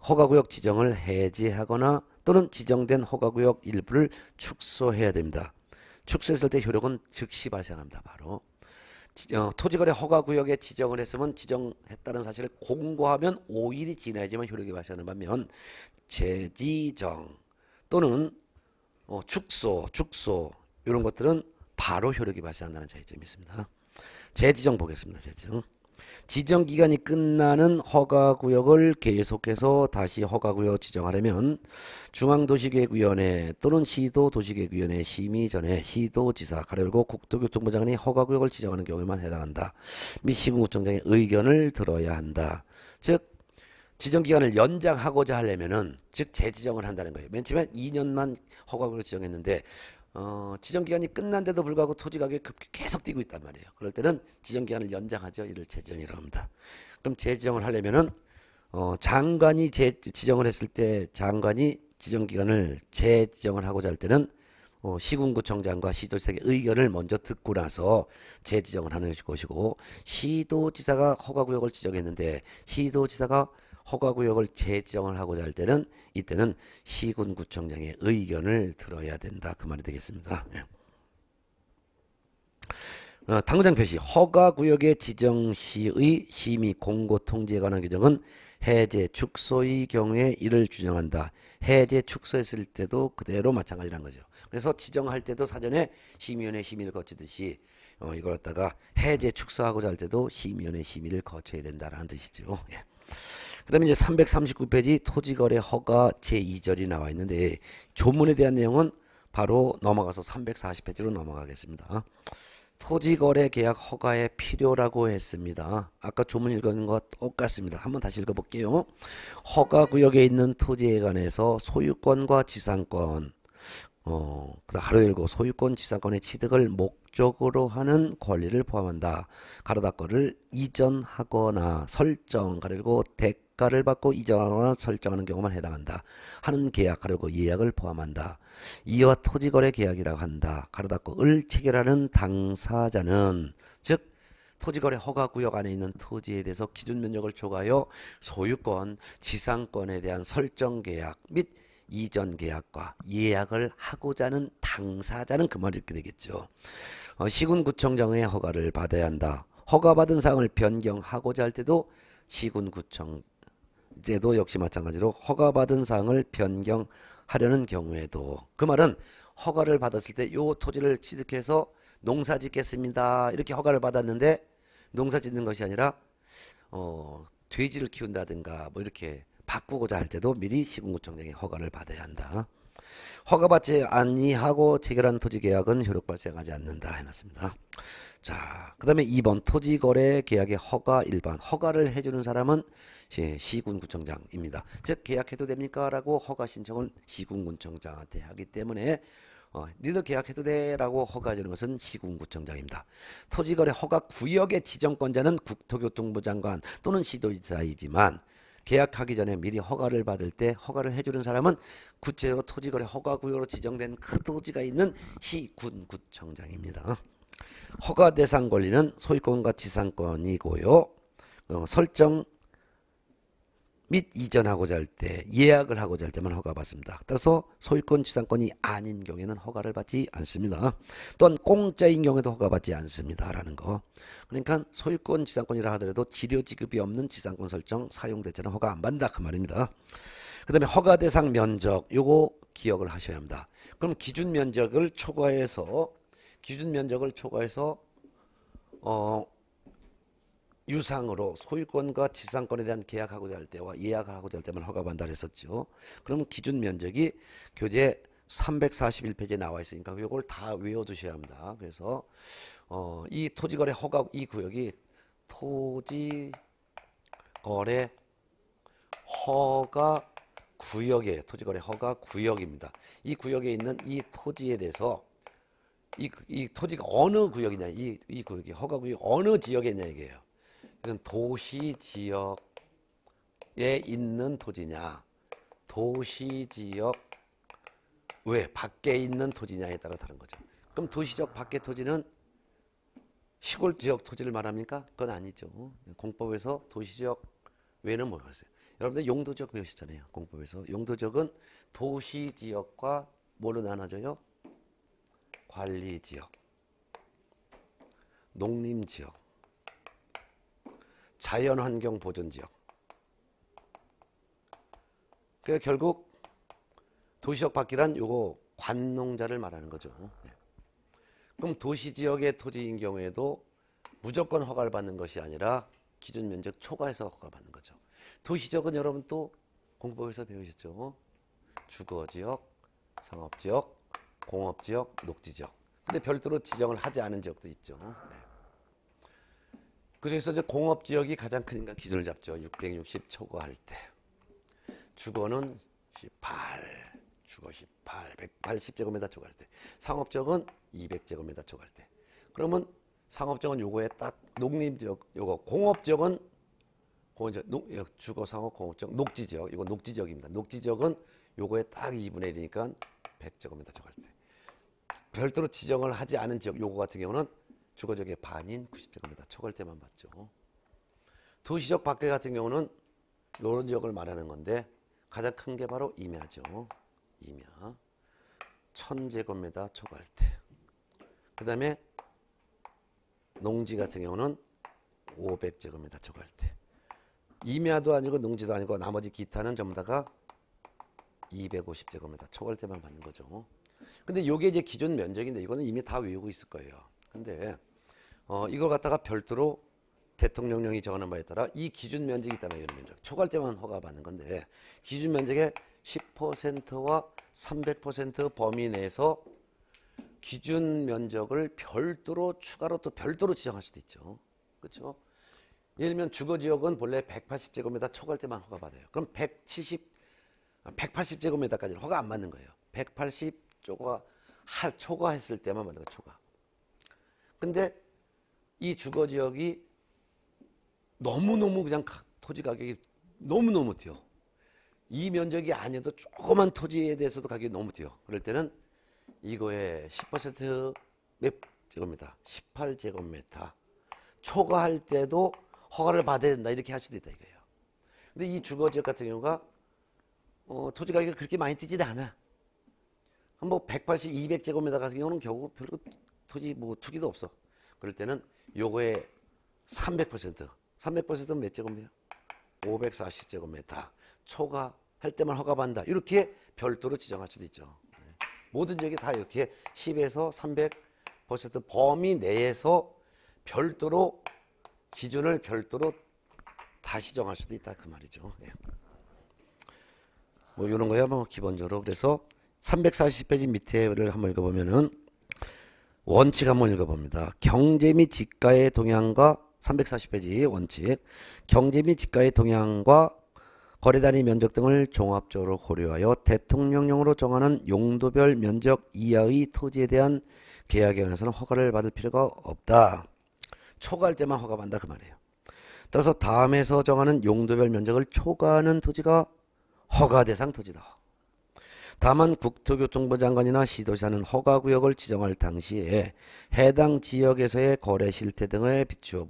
허가구역 지정을 해제하거나 또는 지정된 허가구역 일부를 축소해야 됩니다. 축소했을 때 효력은 즉시 발생합니다. 바로 어, 토지거래 허가구역에 지정을 했으면 지정했다는 사실을 공고하면 5일이 지나야지만 효력이 발생하는 반면 재지정 또는 어, 축소, 축소 이런 것들은 바로 효력이 발생한다는 차이점이 있습니다. 재지정 보겠습니다. 재지정. 지정 기간이 끝나는 허가 구역을 계속해서 다시 허가 구역 지정하려면 중앙도시계획위원회 또는 시도도시계획위원회 심의 전에 시도지사 가려고 국토교통부장관이 허가 구역을 지정하는 경우에만 해당한다. 미 시군구청장의 의견을 들어야 한다. 즉 지정 기간을 연장하고자 하려면은 즉 재지정을 한다는 거예요. 맨 처음에 2년만 허가 구역 을 지정했는데 어, 지정 기간이 끝난데도 불구하고 토지 가격이 급히 계속 뛰고 있단 말이에요. 그럴 때는 지정 기간을 연장하죠. 이를 재정이라고 합니다. 그럼 재정을 하려면은 어, 장관이 재, 지정을 했을 때 장관이 지정 기간을 재지정을 하고자 할 때는 어, 시군구청장과 시도지사의 의견을 먼저 듣고 나서 재지정을 하는 것이고 시도지사가 허가구역을 지정했는데 시도지사가 허가구역을 재정을 하고자 할 때는 이때는 시군구청장의 의견을 들어야 된다. 그 말이 되겠습니다. 예. 어, 당구장 표시 허가구역의 지정시의 심의 공고 통지에 관한 규정은 해제 축소의 경우에 이를 규정한다. 해제 축소했을 때도 그대로 마찬가지라는 거죠. 그래서 지정할 때도 사전에 심의위원회 심의를 거치듯이 어, 이걸 갖다가 해제 축소하고자 할 때도 심의위원회 심의를 거쳐야 된다는 뜻이죠. 예. 그 다음에 이제 339페이지 토지거래 허가 제2절이 나와 있는데 조문에 대한 내용은 바로 넘어가서 340페이지로 넘어가겠습니다. 토지거래 계약 허가에 필요라고 했습니다. 아까 조문 읽은 것 똑같습니다. 한번 다시 읽어볼게요. 허가구역에 있는 토지에 관해서 소유권과 지상권 어, 그다음 하루 일고 소유권 지상권의 취득을 목적으로 하는 권리를 포함한다. 가로다거를 이전하거나 설정 가리고 계가를 받고 이전하거나 설정하는 경우만 해당한다. 하는 계약 가르고 그 예약을 포함한다. 이와 토지거래 계약이라고 한다. 가르 닫고 을 체결하는 당사자는 즉 토지거래 허가구역 안에 있는 토지에 대해서 기준 면적을 초과하여 소유권, 지상권에 대한 설정 계약 및 이전 계약과 예약을 하고자 하는 당사자는 그 말이 이렇게 되겠죠. 어, 시군구청장의 허가를 받아야 한다. 허가받은 사항을 변경하고자 할 때도 시군구청 제도 역시 마찬가지로 허가받은 사항을 변경하려는 경우에도 그 말은 허가를 받았을 때요 토지를 취득해서 농사 짓겠습니다. 이렇게 허가를 받았는데 농사 짓는 것이 아니라 어, 돼지를 키운다든가 뭐 이렇게 바꾸고자 할 때도 미리 시군구청장의 허가를 받아야 한다. 허가받지 아니하고 체결한 토지 계약은 효력 발생하지 않는다 해놨습니다. 자, 그 다음에 2번 토지거래 계약의 허가 일반 허가를 해주는 사람은 시군구청장입니다. 즉 계약해도 됩니까? 라고 허가 신청은 시군구청장한테 하기 때문에 어, 니들 계약해도 돼 라고 허가해주는 것은 시군구청장입니다. 토지거래 허가 구역의 지정권자는 국토교통부 장관 또는 시도지사이지만 계약하기 전에 미리 허가를 받을 때 허가를 해주는 사람은 구체적으로 토지거래 허가구역으로 지정된 그 토지가 있는 시군구청장입니다. 허가 대상 권리는 소유권과 지상권이고요. 어, 설정 및 이전하고자 할 때 예약을 하고자 할 때만 허가받습니다. 따라서 소유권 지상권이 아닌 경우에는 허가를 받지 않습니다. 또한 공짜인 경우에도 허가받지 않습니다라는 거. 그러니까 소유권 지상권이라 하더라도 지료 지급이 없는 지상권 설정 사용 대체는 허가 안 받는다 그 말입니다. 그다음에 허가 대상 면적 요거 기억을 하셔야 합니다. 그럼 기준 면적을 초과해서 기준 면적을 초과해서 어, 유상으로 소유권과 지상권에 대한 계약하고자 할 때와 예약하고자 을할 때만 허가 반달했었죠. 그럼 기준 면적이 교재 341페이지에 나와 있으니까 이걸 다 외워두셔야 합니다. 그래서 어, 이 토지거래 허가 이 구역이 토지거래 허가 구역에 토지거래 허가 구역입니다. 이 구역에 있는 이 토지에 대해서 이, 이 토지가 어느 구역이냐 이, 이 구역이 허가구역 어느 지역이냐 이게요 이건 도시 지역에 있는 토지냐 도시 지역 외 밖에 있는 토지냐에 따라 다른 거죠 그럼 도시적 밖의 토지는 시골 지역 토지를 말합니까? 그건 아니죠 공법에서 도시 지역 외는 뭐였어요? 여러분들 용도적 배우시잖아요 공법에서 용도적은 도시 지역과 뭘로 나눠져요? 관리 지역, 농림 지역, 자연 환경 보존 지역. 그래서 결국 도시적 바뀌란 요거 관농자를 말하는 거죠. 예. 그럼 도시 지역의 토지인 경우에도 무조건 허가를 받는 것이 아니라 기준 면적 초과해서 허가를 받는 거죠. 도시 적은 여러분 또 공부에서 배우셨죠. 주거 지역, 상업 지역, 공업 지역, 녹지 지역. 근데 별도로 지정을 하지 않은 지역도 있죠. 네. 그래서 이제 공업 지역이 가장 큰 인간 기준을 잡죠. 660 초과할 때. 주거는 18, 주거 18, 180제곱미터 초과할 때. 상업 지역은 200제곱미터 초과할 때. 그러면 상업 지역은 요거에 딱 농림 지역, 요거 공업 지역은 공업 지역, 예, 주거 상업 공업 지역, 녹지 지역. 이거 녹지 지역입니다. 녹지 지역은 요거에 딱 2분의 1이니까 100제곱미터 적을 때. 별도로 지정을 하지 않은 지역 요거 같은 경우는 주거지역의 반인 90제곱미터 초과 때만 받죠. 도시적 밖에 같은 경우는 이런 지역을 말하는 건데 가장 큰 게 바로 임야죠. 임야. 1000제곱미터 초과 때. 그 다음에 농지 같은 경우는 500제곱미터 초과 때. 임야도 아니고 농지도 아니고 나머지 기타는 전부 다가 250제곱미터 초과할때만 받는 거죠. 근데 이게 이제 기존 면적인데 이거는 이미 다 외우고 있을 거예요. 근데 어, 이걸 갖다가 별도로 대통령령이 정하는 바에 따라 이 기준 면적이 있다면 이런 면적 초과할때만 허가받는 건데 기준 면적의 10%와 300% 범위 내에서 기준 면적을 별도로 추가로 또 별도로 지정할 수도 있죠. 그렇죠? 예를 들면 주거 지역은 본래 180제곱미터 초과할때만 허가받아요. 그럼 170 180제곱미터까지는 허가 안 맞는 거예요. 180조가 할 초과했을 때만 맞는 거예요 초과. 근데 이 주거 지역이 너무너무 그냥 토지 가격이 너무너무 뛰어. 이 면적이 아니어도 조그만 토지에 대해서도 가격이 너무 뛰어. 그럴 때는 이거에 10%몇 제곱미터, 18제곱미터 초과할 때도 허가를 받아야 된다 이렇게 할 수도 있다 이거예요. 근데 이 주거 지역 같은 경우가 어, 토지 가격이 그렇게 많이 뛰지도 않아. 한뭐 180, 200제곱미터 같은 경우는 겨우 별로 토지 뭐 투기도 없어. 그럴 때는 요거에 300%, 300%는 몇 제곱미터? 540제곱미터. 초과할 때만 허가받는다. 이렇게 별도로 지정할 수도 있죠. 네. 모든 지역이 다 이렇게 10에서 300% 범위 내에서 별도로 기준을 별도로 다시 정할 수도 있다 그 말이죠. 예. 뭐 이런 거야 뭐 기본적으로 그래서 340페이지 밑에를 한번 읽어보면은 원칙 한번 읽어봅니다. 경제 및 지가의 동향과 340페이지 원칙 경제 및 지가의 동향과 거래 단위 면적 등을 종합적으로 고려하여 대통령령으로 정하는 용도별 면적 이하의 토지에 대한 계약에 관해서는 허가를 받을 필요가 없다. 초과할 때만 허가받는다 그 말이에요. 따라서 다음에서 정하는 용도별 면적을 초과하는 토지가 허가 대상 토지다. 다만 국토교통부 장관이나 시도시는 허가구역을 지정할 당시에 해당 지역에서의 거래 실태 등을 비추어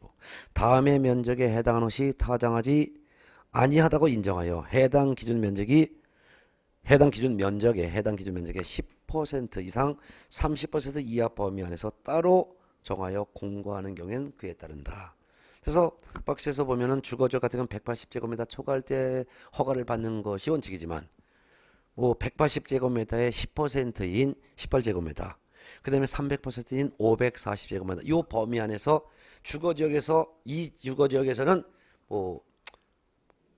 다음의 면적에 해당하는 것이 타장하지 아니하다고 인정하여 해당 기준 면적이 해당 기준 면적에 해당 기준 면적의 10% 이상 30% 이하 범위 안에서 따로 정하여 공고하는 경우엔 그에 따른다. 그래서 박스에서 보면은 주거지 역 같은 건 180제곱미터 초과할 때 허가를 받는 것이 원칙이지만 뭐 180제곱미터의 10%인 18제곱미터 그 다음에 300%인 540제곱미터 요 범위 안에서 주거지역에서 이 주거지역에서는 뭐,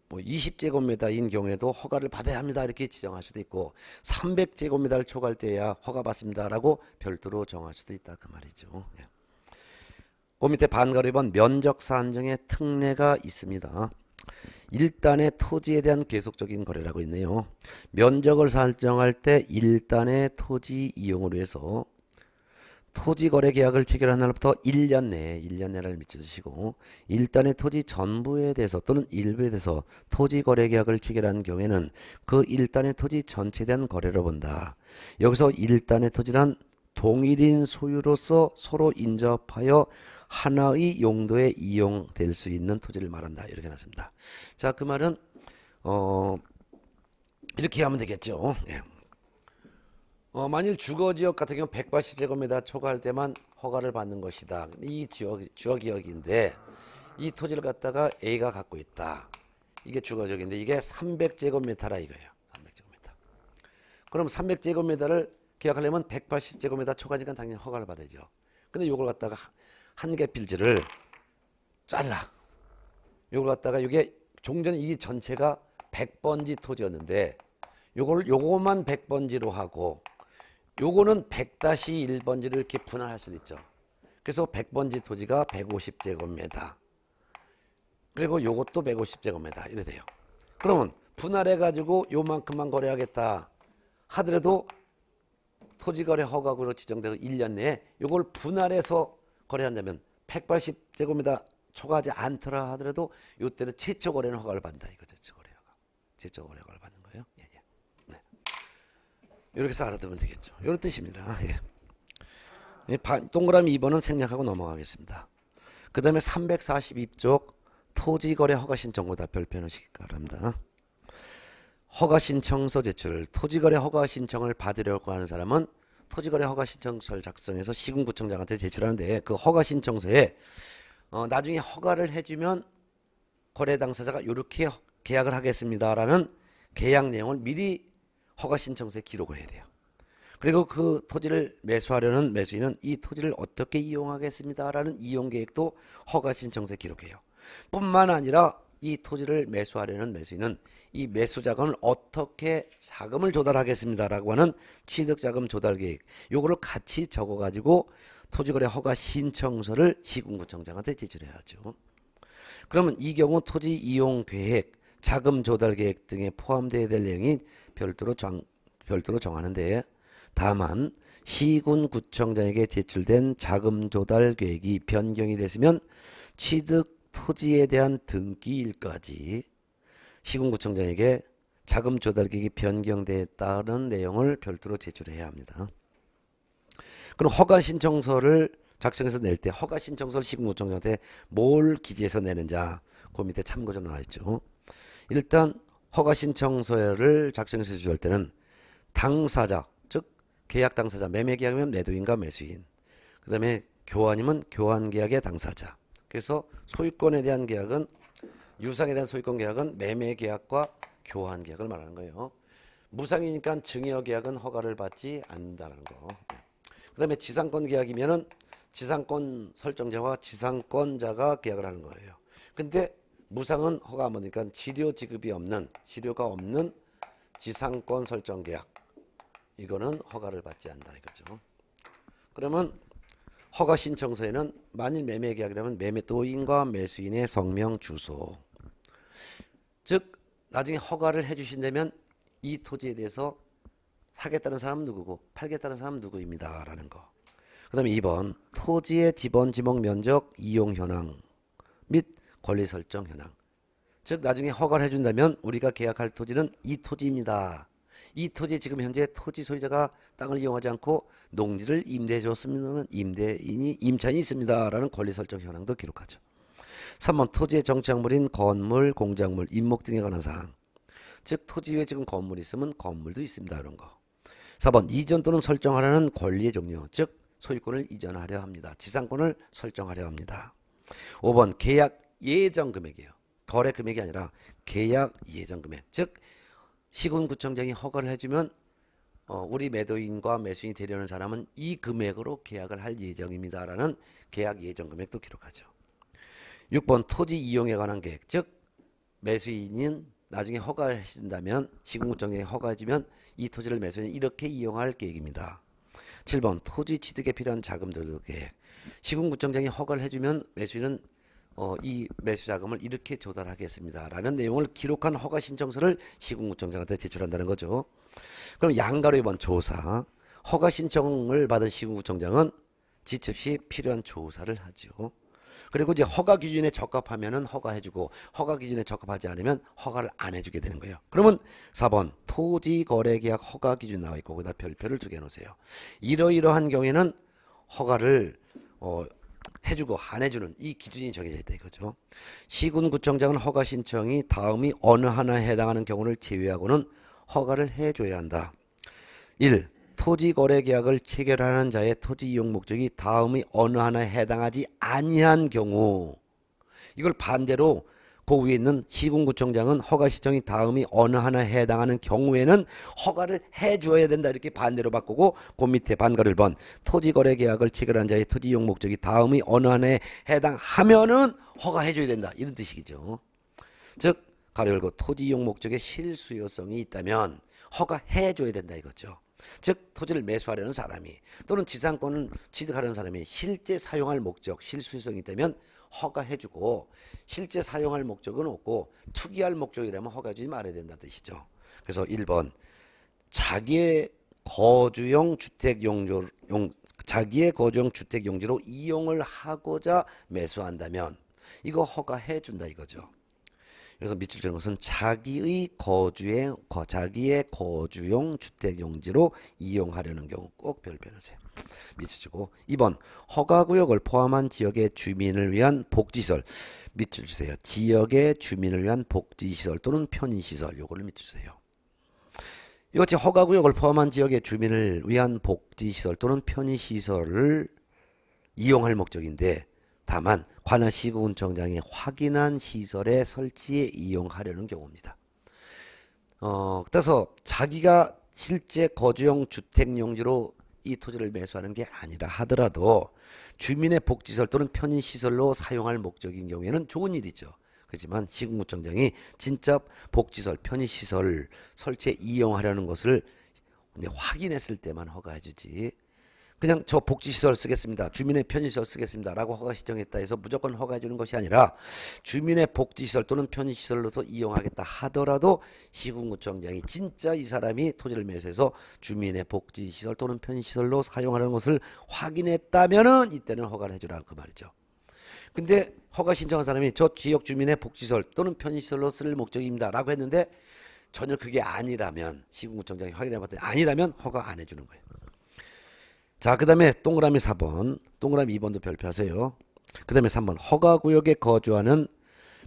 뭐 20제곱미터인 경우에도 허가를 받아야 합니다 이렇게 지정할 수도 있고 300제곱미터를 초과할 때야 허가 받습니다라고 별도로 정할 수도 있다 그 말이죠 네. 그 밑에 반가리번 면적 산정의 특례가 있습니다. 일단의 토지에 대한 계속적인 거래라고 있네요. 면적을 설정할 때 일단의 토지 이용으로 해서 토지 거래 계약을 체결한 날부터 1년 내에 1년 내를 미쳐주시고 일단의 토지 전부에 대해서 또는 일부에 대해서 토지 거래 계약을 체결한 경우에는 그 일단의 토지 전체에 대한 거래로 본다. 여기서 일단의 토지란 동일인 소유로서 서로 인접하여 하나의 용도에 이용될 수 있는 토지를 말한다. 이렇게 났습니다. 자, 그 말은 어 이렇게 하면 되겠죠. 예. 어, 만일 주거 지역 같은 경우 180제곱미터 초과할 때만 허가를 받는 것이다. 이 지역 주거 지역인데 이 토지를 갖다가 A가 갖고 있다. 이게 주거 지역인데 이게 300제곱미터라 이거예요. 300제곱미터. 그럼 300제곱미터를 계약하려면 180제곱미터 초과지간 당연히 허가를 받아야죠. 근데 이걸 갖다가 한 개 필지를 잘라. 이걸 갖다가 이게 종전 이 전체가 100번지 토지였는데 이걸 요거만 100번지로 하고 요거는 100-1번지를 이렇게 분할할 수도 있죠. 그래서 100번지 토지가 150제곱미터. 그리고 요것도 150제곱미터 이래 돼요. 그러면 분할해 가지고 요만큼만 거래하겠다 하더라도 토지거래 허가구로 지정되고 1년 내에 이걸 분할해서 거래한다면 180제곱미터 초과하지 않더라 하더라도 이때는 최초 거래는 허가를 받는다 이거죠. 최초 거래 허가. 최초 거래 허가를 받는 거예요. 예, 예. 네. 이렇게 해서 알아두면 되겠죠. 이런 뜻입니다. 예. 예 동그라미 2번은 생략하고 넘어가겠습니다. 그 다음에 342쪽 토지거래 허가 신청보다 별표현 시기 바랍니다. 허가신청서 제출, 을 토지거래 허가신청을 받으려고 하는 사람은 토지거래 허가신청서를 작성해서 시군구청장한테 제출하는데 그 허가신청서에 어, 나중에 허가를 해주면 거래 당사자가 이렇게 계약을 하겠습니다라는 계약 내용을 미리 허가신청서에 기록을 해야 돼요. 그리고 그 토지를 매수하려는 매수인은 이 토지를 어떻게 이용하겠습니다라는 이용 계획도 허가신청서에 기록해요. 뿐만 아니라 이 토지를 매수하려는 매수인은 이 매수 자금을 어떻게 자금을 조달하겠습니다라고 하는 취득 자금 조달 계획 요거를 같이 적어 가지고 토지거래 허가 신청서를 시군구청장한테 제출해야죠. 그러면 이 경우 토지 이용 계획, 자금 조달 계획 등에 포함되어야 될 내용이 별도로 정, 별도로 정하는데 다만 시군구청장에게 제출된 자금 조달 계획이 변경이 됐으면 취득 토지에 대한 등기일까지 시군구청장에게 자금 조달기기 변경대에 따른 내용을 별도로 제출해야 합니다. 그럼 허가 신청서를 작성해서 낼 때 허가 신청서를 시군구청장한테 뭘 기재해서 내는자 그 밑에 참고점 나와 있죠. 일단 허가 신청서를 작성해서 제출할 때는 당사자 즉 계약 당사자 매매 계약이면 매도인과 매수인 그다음에 교환이면 교환 계약의 당사자 그래서 소유권에 대한 계약은 유상에 대한 소유권 계약은 매매 계약과 교환 계약을 말하는 거예요. 무상이니까 증여 계약은 허가를 받지 않는다는 거. 네. 그다음에 지상권 계약이면은 지상권 설정자와 지상권자가 계약을 하는 거예요. 근데 무상은 허가 안 받으니까 치료 지급이 없는 치료가 없는 지상권 설정 계약 이거는 허가를 받지 않는다 이거죠. 그러면 허가 신청서에는 만일 매매 계약이라면 매매도인과 매수인의 성명 주소 즉 나중에 허가를 해주신다면 이 토지에 대해서 사겠다는 사람은 누구고 팔겠다는 사람은 누구입니다 라는 거그 다음에 2번 토지의 지번 지목 면적 이용 현황 및 권리 설정 현황 즉 나중에 허가를 해준다면 우리가 계약할 토지는 이 토지입니다 이 토지 지금 현재 토지 소유자가 땅을 이용하지 않고 농지를 임대해 줬으면 임대인이 임차인이 있습니다라는 권리 설정 현황도 기록하죠. 3번 토지의 정착물인 건물, 공작물, 임목 등에 관한 사항. 즉 토지 위에 지금 건물이 있으면 건물도 있습니다. 이런 거. 4번 이전 또는 설정하려는 권리의 종류. 즉 소유권을 이전하려 합니다. 지상권을 설정하려 합니다. 5번 계약 예정 금액이에요. 거래 금액이 아니라 계약 예정 금액. 즉 시군구청장이 허가를 해주면 어, 우리 매도인과 매수인이 되려는 사람은 이 금액으로 계약을 할 예정입니다라는 계약 예정 금액도 기록하죠. 6번 토지 이용에 관한 계획 즉 매수인인 나중에 허가해준다면 시군구청장이 허가해주면 이 토지를 매수인이 이렇게 이용할 계획입니다. 7번 토지 취득에 필요한 자금조달 계획 시군구청장이 허가를 해주면 매수인은 어, 이 매수 자금을 이렇게 조달하겠습니다라는 내용을 기록한 허가 신청서를 시군구청장한테 제출한다는 거죠. 그럼 양가로 이번 조사 허가 신청을 받은 시군구청장은 지첩 시 필요한 조사를 하죠. 그리고 이제 허가 기준에 적합하면은 허가해주고 허가 기준에 적합하지 않으면 허가를 안 해주게 되는 거예요. 그러면 4번 토지 거래 계약 허가 기준 나와 있고 거기다 별표를 두 개 놓으세요. 이러이러한 경우에는 허가를 어 해주고 안 해주는 이 기준이 정해져 있다 이거죠. 시군구청장은 허가 신청이 다음이 어느 하나에 해당하는 경우를 제외하고는 허가를 해줘야 한다. 1. 토지 거래 계약을 체결하는 자의 토지 이용 목적이 다음의 어느 하나에 해당하지 아니한 경우 이걸 반대로 그 위에 있는 시군구청장은 허가시청이 다음이 어느 하나 해당하는 경우에는 허가를 해줘야 된다 이렇게 반대로 바꾸고 그 밑에 반가를 번 토지거래계약을 체결한 자의 토지용 목적이 다음이 어느 하나에 해당하면은 허가해줘야 된다 이런 뜻이겠죠. 즉 가려고 토지용 목적의 실수요성이 있다면 허가해줘야 된다 이거죠. 즉 토지를 매수하려는 사람이 또는 지상권을 취득하려는 사람이 실제 사용할 목적 실수성이 있다면 허가해주고 실제 사용할 목적은 없고 투기할 목적이라면 허가주지 말아야 된다는 뜻이죠. 그래서 1번 자기의 거주용 주택 용조 용 자기의 거주용 주택 용지로 이용을 하고자 매수한다면 이거 허가해 준다 이거죠. 그래서 밑줄 치는 것은 자기의 거주의 자기의 거주용 주택 용지로 이용하려는 경우 꼭 별표하세요. 밑줄 치고 2번 허가구역을 포함한 지역의 주민을 위한 복지시설 밑줄 주세요. 지역의 주민을 위한 복지시설 또는 편의시설 요거를 밑줄 주세요. 이같이 허가구역을 포함한 지역의 주민을 위한 복지시설 또는 편의시설을 이용할 목적인데 다만 관할 시군청장이 확인한 시설의 설치에 이용하려는 경우입니다. 어, 그래서 자기가 실제 거주용 주택용지로 이 토지를 매수하는 게 아니라 하더라도 주민의 복지설 또는 편의시설로 사용할 목적인 경우에는 좋은 일이죠. 그렇지만 시군구청장이 진짜 복지설, 편의시설 설치 이용하려는 것을 확인했을 때만 허가해주지 그냥 저 복지시설 쓰겠습니다. 주민의 편의시설 쓰겠습니다. 라고 허가 시정했다 해서 무조건 허가해 주는 것이 아니라 주민의 복지시설 또는 편의시설로서 이용하겠다 하더라도 시군구청장이 진짜 이 사람이 토지를 매수해서 주민의 복지시설 또는 편의시설로 사용하는 것을 확인했다면은 이때는 허가를 해주라 그 말이죠. 근데 허가 신청한 사람이 저 지역 주민의 복지시설 또는 편의시설로 쓸 목적입니다. 라고 했는데 전혀 그게 아니라면 시군구청장이 확인해 봤더니 아니라면 허가 안 해주는 거예요. 자, 그 다음에 동그라미 4번, 동그라미 2번도 별표하세요. 그 다음에 3번, 허가구역에 거주하는,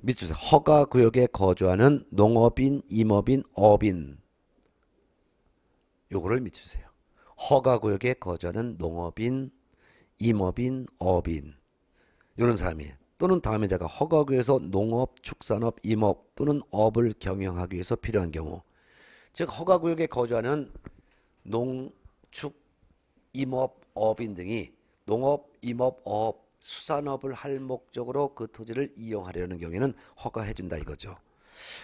밑 주세요. 허가구역에 거주하는 농업인, 임업인, 업인. 요거를 밑 주세요. 허가구역에 거주하는 농업인, 임업인, 업인. 요런 사람이 또는 다음에 제가 허가구에서 농업, 축산업, 임업 또는 업을 경영하기 위해서 필요한 경우 즉 허가구역에 거주하는 농, 축, 임업, 어업인 등이 농업, 임업, 어업, 수산업을 할 목적으로 그 토지를 이용하려는 경우에는 허가해 준다 이거죠.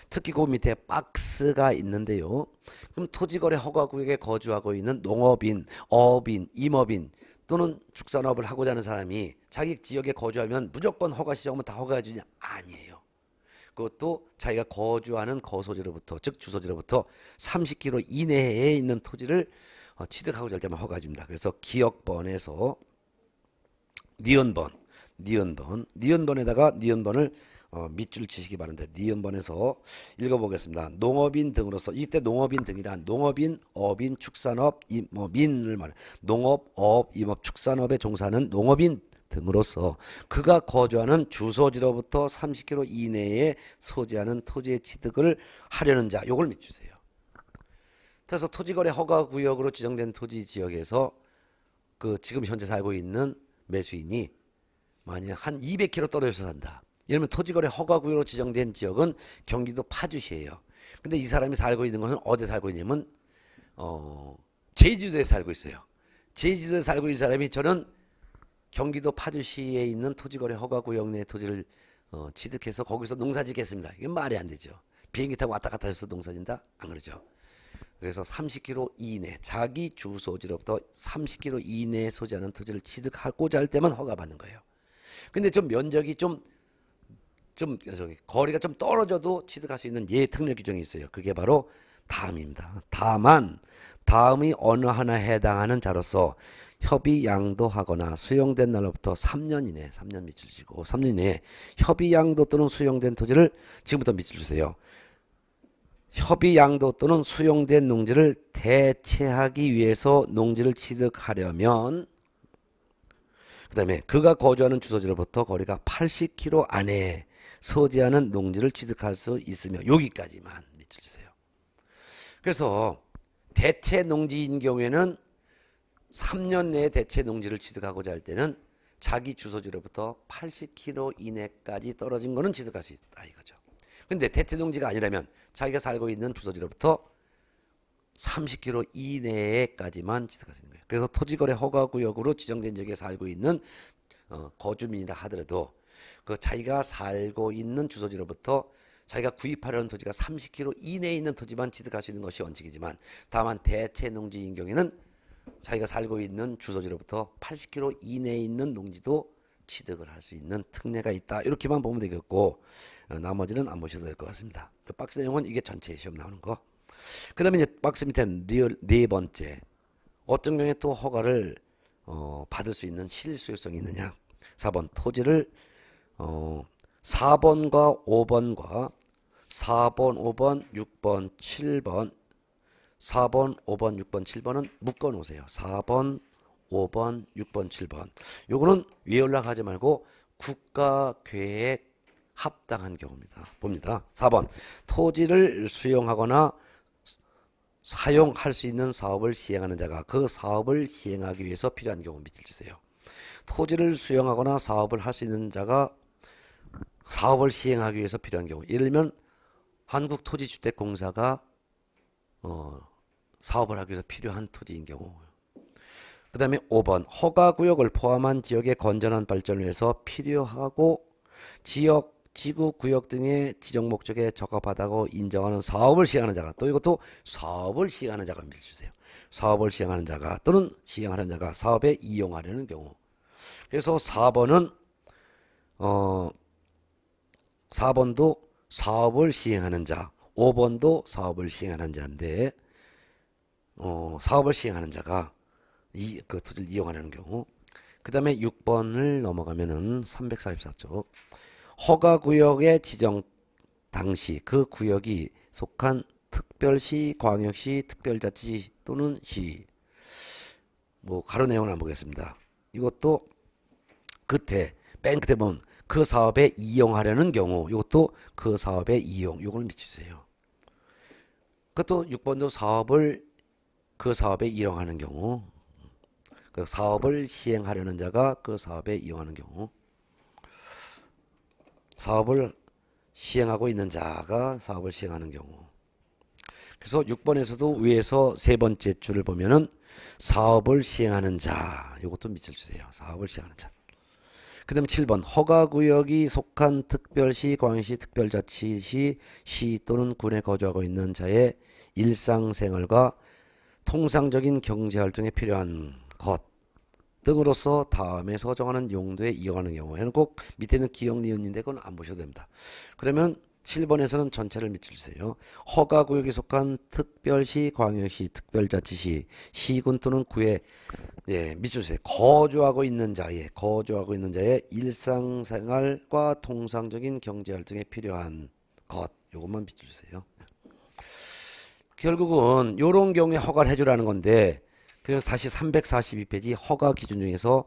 특히 그 밑에 박스가 있는데요. 그럼 토지거래 허가구역에 거주하고 있는 농업인, 어업인, 임업인 또는 축산업을 하고자 하는 사람이 자기 지역에 거주하면 무조건 허가 시정하다 허가해 주냐? 아니에요. 그것도 자기가 거주하는 거소지로부터 즉 주소지로부터 30km 이내에 있는 토지를 어, 취득하고자 할 때만 허가집니다. 그래서 기억번에서 니은번, 니은번, 니은번에다가 니은번을 어, 밑줄 치시기 바랍니다. 니은번에서 읽어보겠습니다. 농업인 등으로서 이때 농업인 등이란 농업인, 업인, 축산업, 임, 뭐 민을 말해 농업, 업, 임업, 축산업에 종사하는 농업인 등으로서 그가 거주하는 주소지로부터 30km 이내에 소지하는 토지의 취득을 하려는 자 요걸 밑주세요. 그래서 토지거래 허가 구역으로 지정된 토지 지역에서 그 지금 현재 살고 있는 매수인이 만일 한 200km 떨어져서 산다. 예를 들면 토지거래 허가 구역으로 지정된 지역은 경기도 파주시예요. 근데 이 사람이 살고 있는 것은 어디 살고 있냐면 어 제주도에 살고 있어요. 제주도에 살고 있는 사람이 저는 경기도 파주시에 있는 토지거래 허가 구역 내 토지를 어, 취득해서 거기서 농사 짓겠습니다. 이건 말이 안 되죠. 비행기 타고 왔다 갔다 해서 농사 진다? 안 그러죠. 그래서 30km 이내 자기 주소지로부터 30km 이내에 소지하는 토지를 취득하고자 할 때만 허가받는 거예요. 근데 좀 면적이 좀좀 좀 거리가 좀 떨어져도 취득할 수 있는 예 특례 규정이 있어요. 그게 바로 다음입니다. 다만 다음이 어느 하나 해당하는 자로서 협의 양도하거나 수용된 날로부터 3년 이내, 3년 밑줄 지고 3년 이내 협의 양도 또는 수용된 토지를 지금부터 밑줄 주세요. 협의 양도 또는 수용된 농지를 대체하기 위해서 농지를 취득하려면 그 다음에 그가 거주하는 주소지로부터 거리가 80km 안에 소지하는 농지를 취득할 수 있으며 여기까지만 밑줄 주세요. 그래서 대체 농지인 경우에는 3년 내에 대체 농지를 취득하고자 할 때는 자기 주소지로부터 80km 이내까지 떨어진 거는 취득할 수 있다 이거죠. 근데 대체동지가 아니라면 자기가 살고 있는 주소지로부터 30km 이내에까지만 취득할수 있는 거예요. 그래서 토지거래 허가구역으로 지정된 지역에 살고 있는 어, 거주민이라 하더라도 그 자기가 살고 있는 주소지로부터 자기가 구입하려는 토지가 30km 이내에 있는 토지만 취득할 수 있는 것이 원칙이지만 다만 대체 농지인 경우에는 자기가 살고 있는 주소지로부터 80km 이내에 있는 농지도 취득을 할 수 있는 특례가 있다. 이렇게만 보면 되겠고 어, 나머지는 안 보셔도 될 것 같습니다. 그 박스 내용은 이게 전체 시험 나오는 거. 그 다음에 이제 박스 밑에 네 번째 어떤 경우에 또 허가를 어, 받을 수 있는 실수요성이 있느냐. 4번 토지를 어, 4번과 5번과 4번, 5번, 6번, 7번 4번, 5번, 6번, 7번은 묶어 놓으세요. 4번, 5번, 6번, 7번. 요거는 위에 올라가지 말고 국가 계획 합당한 경우입니다. 봅니다. 4번. 토지를 수용하거나 사용할 수 있는 사업을 시행하는 자가 그 사업을 시행하기 위해서 필요한 경우 밑을 주세요. 토지를 수용하거나 사업을 할 수 있는 자가 사업을 시행하기 위해서 필요한 경우. 예를 들면 한국토지주택공사가 어, 사업을 하기 위해서 필요한 토지인 경우 그 다음에 5번 허가구역을 포함한 지역의 건전한 발전을 위해서 필요하고 지역 지구 구역 등의 지정 목적에 적합하다고 인정하는 사업을 시행하는 자가 또 이것도 사업을 시행하는 자가 밀어주세요 사업을 시행하는 자가 또는 시행하는 자가 사업에 이용하려는 경우 그래서 4번은 어 4번도 사업을 시행하는 자 5번도 사업을 시행하는 자인데 어 사업을 시행하는 자가 이, 그 토지를 이용하려는 경우 그 다음에 6번을 넘어가면은 344쪽 허가구역의 지정 당시 그 구역이 속한 특별시, 광역시, 특별자치 또는 시 뭐 가로 내용은 안 보겠습니다. 이것도 그때 뱅크 대본 그 사업에 이용하려는 경우 이것도 그 사업에 이용 요걸 미치세요. 그것도 6번도 사업을 그 사업에 이용하는 경우 그 사업을 시행하려는 자가 그 사업에 이용하는 경우 사업을 시행하고 있는 자가 사업을 시행하는 경우 그래서 6번에서도 위에서 세 번째 줄을 보면은 사업을 시행하는 자 이것도 밑을 주세요. 사업을 시행하는 자. 그 다음 7번 허가구역이 속한 특별시 광시 역 특별자치시 시 또는 군에 거주하고 있는 자의 일상생활과 통상적인 경제활동에 필요한 것 등으로서 다음에 서정하는 용도에 이어가는 경우에는 꼭 밑에 있는 기억 니은인데 그건 안 보셔도 됩니다. 그러면 7번에서는 전체를 밑줄주세요. 허가구역에 속한 특별시, 광역시, 특별자치시, 시군 또는 구에 예, 밑줄주세요. 거주하고 있는 자의 거주하고 있는 자의 일상생활과 통상적인 경제활동에 필요한 것 이것만 밑줄주세요. 결국은 이런 경우에 허가를 해주라는 건데 그래서 다시 342페이지 허가 기준 중에서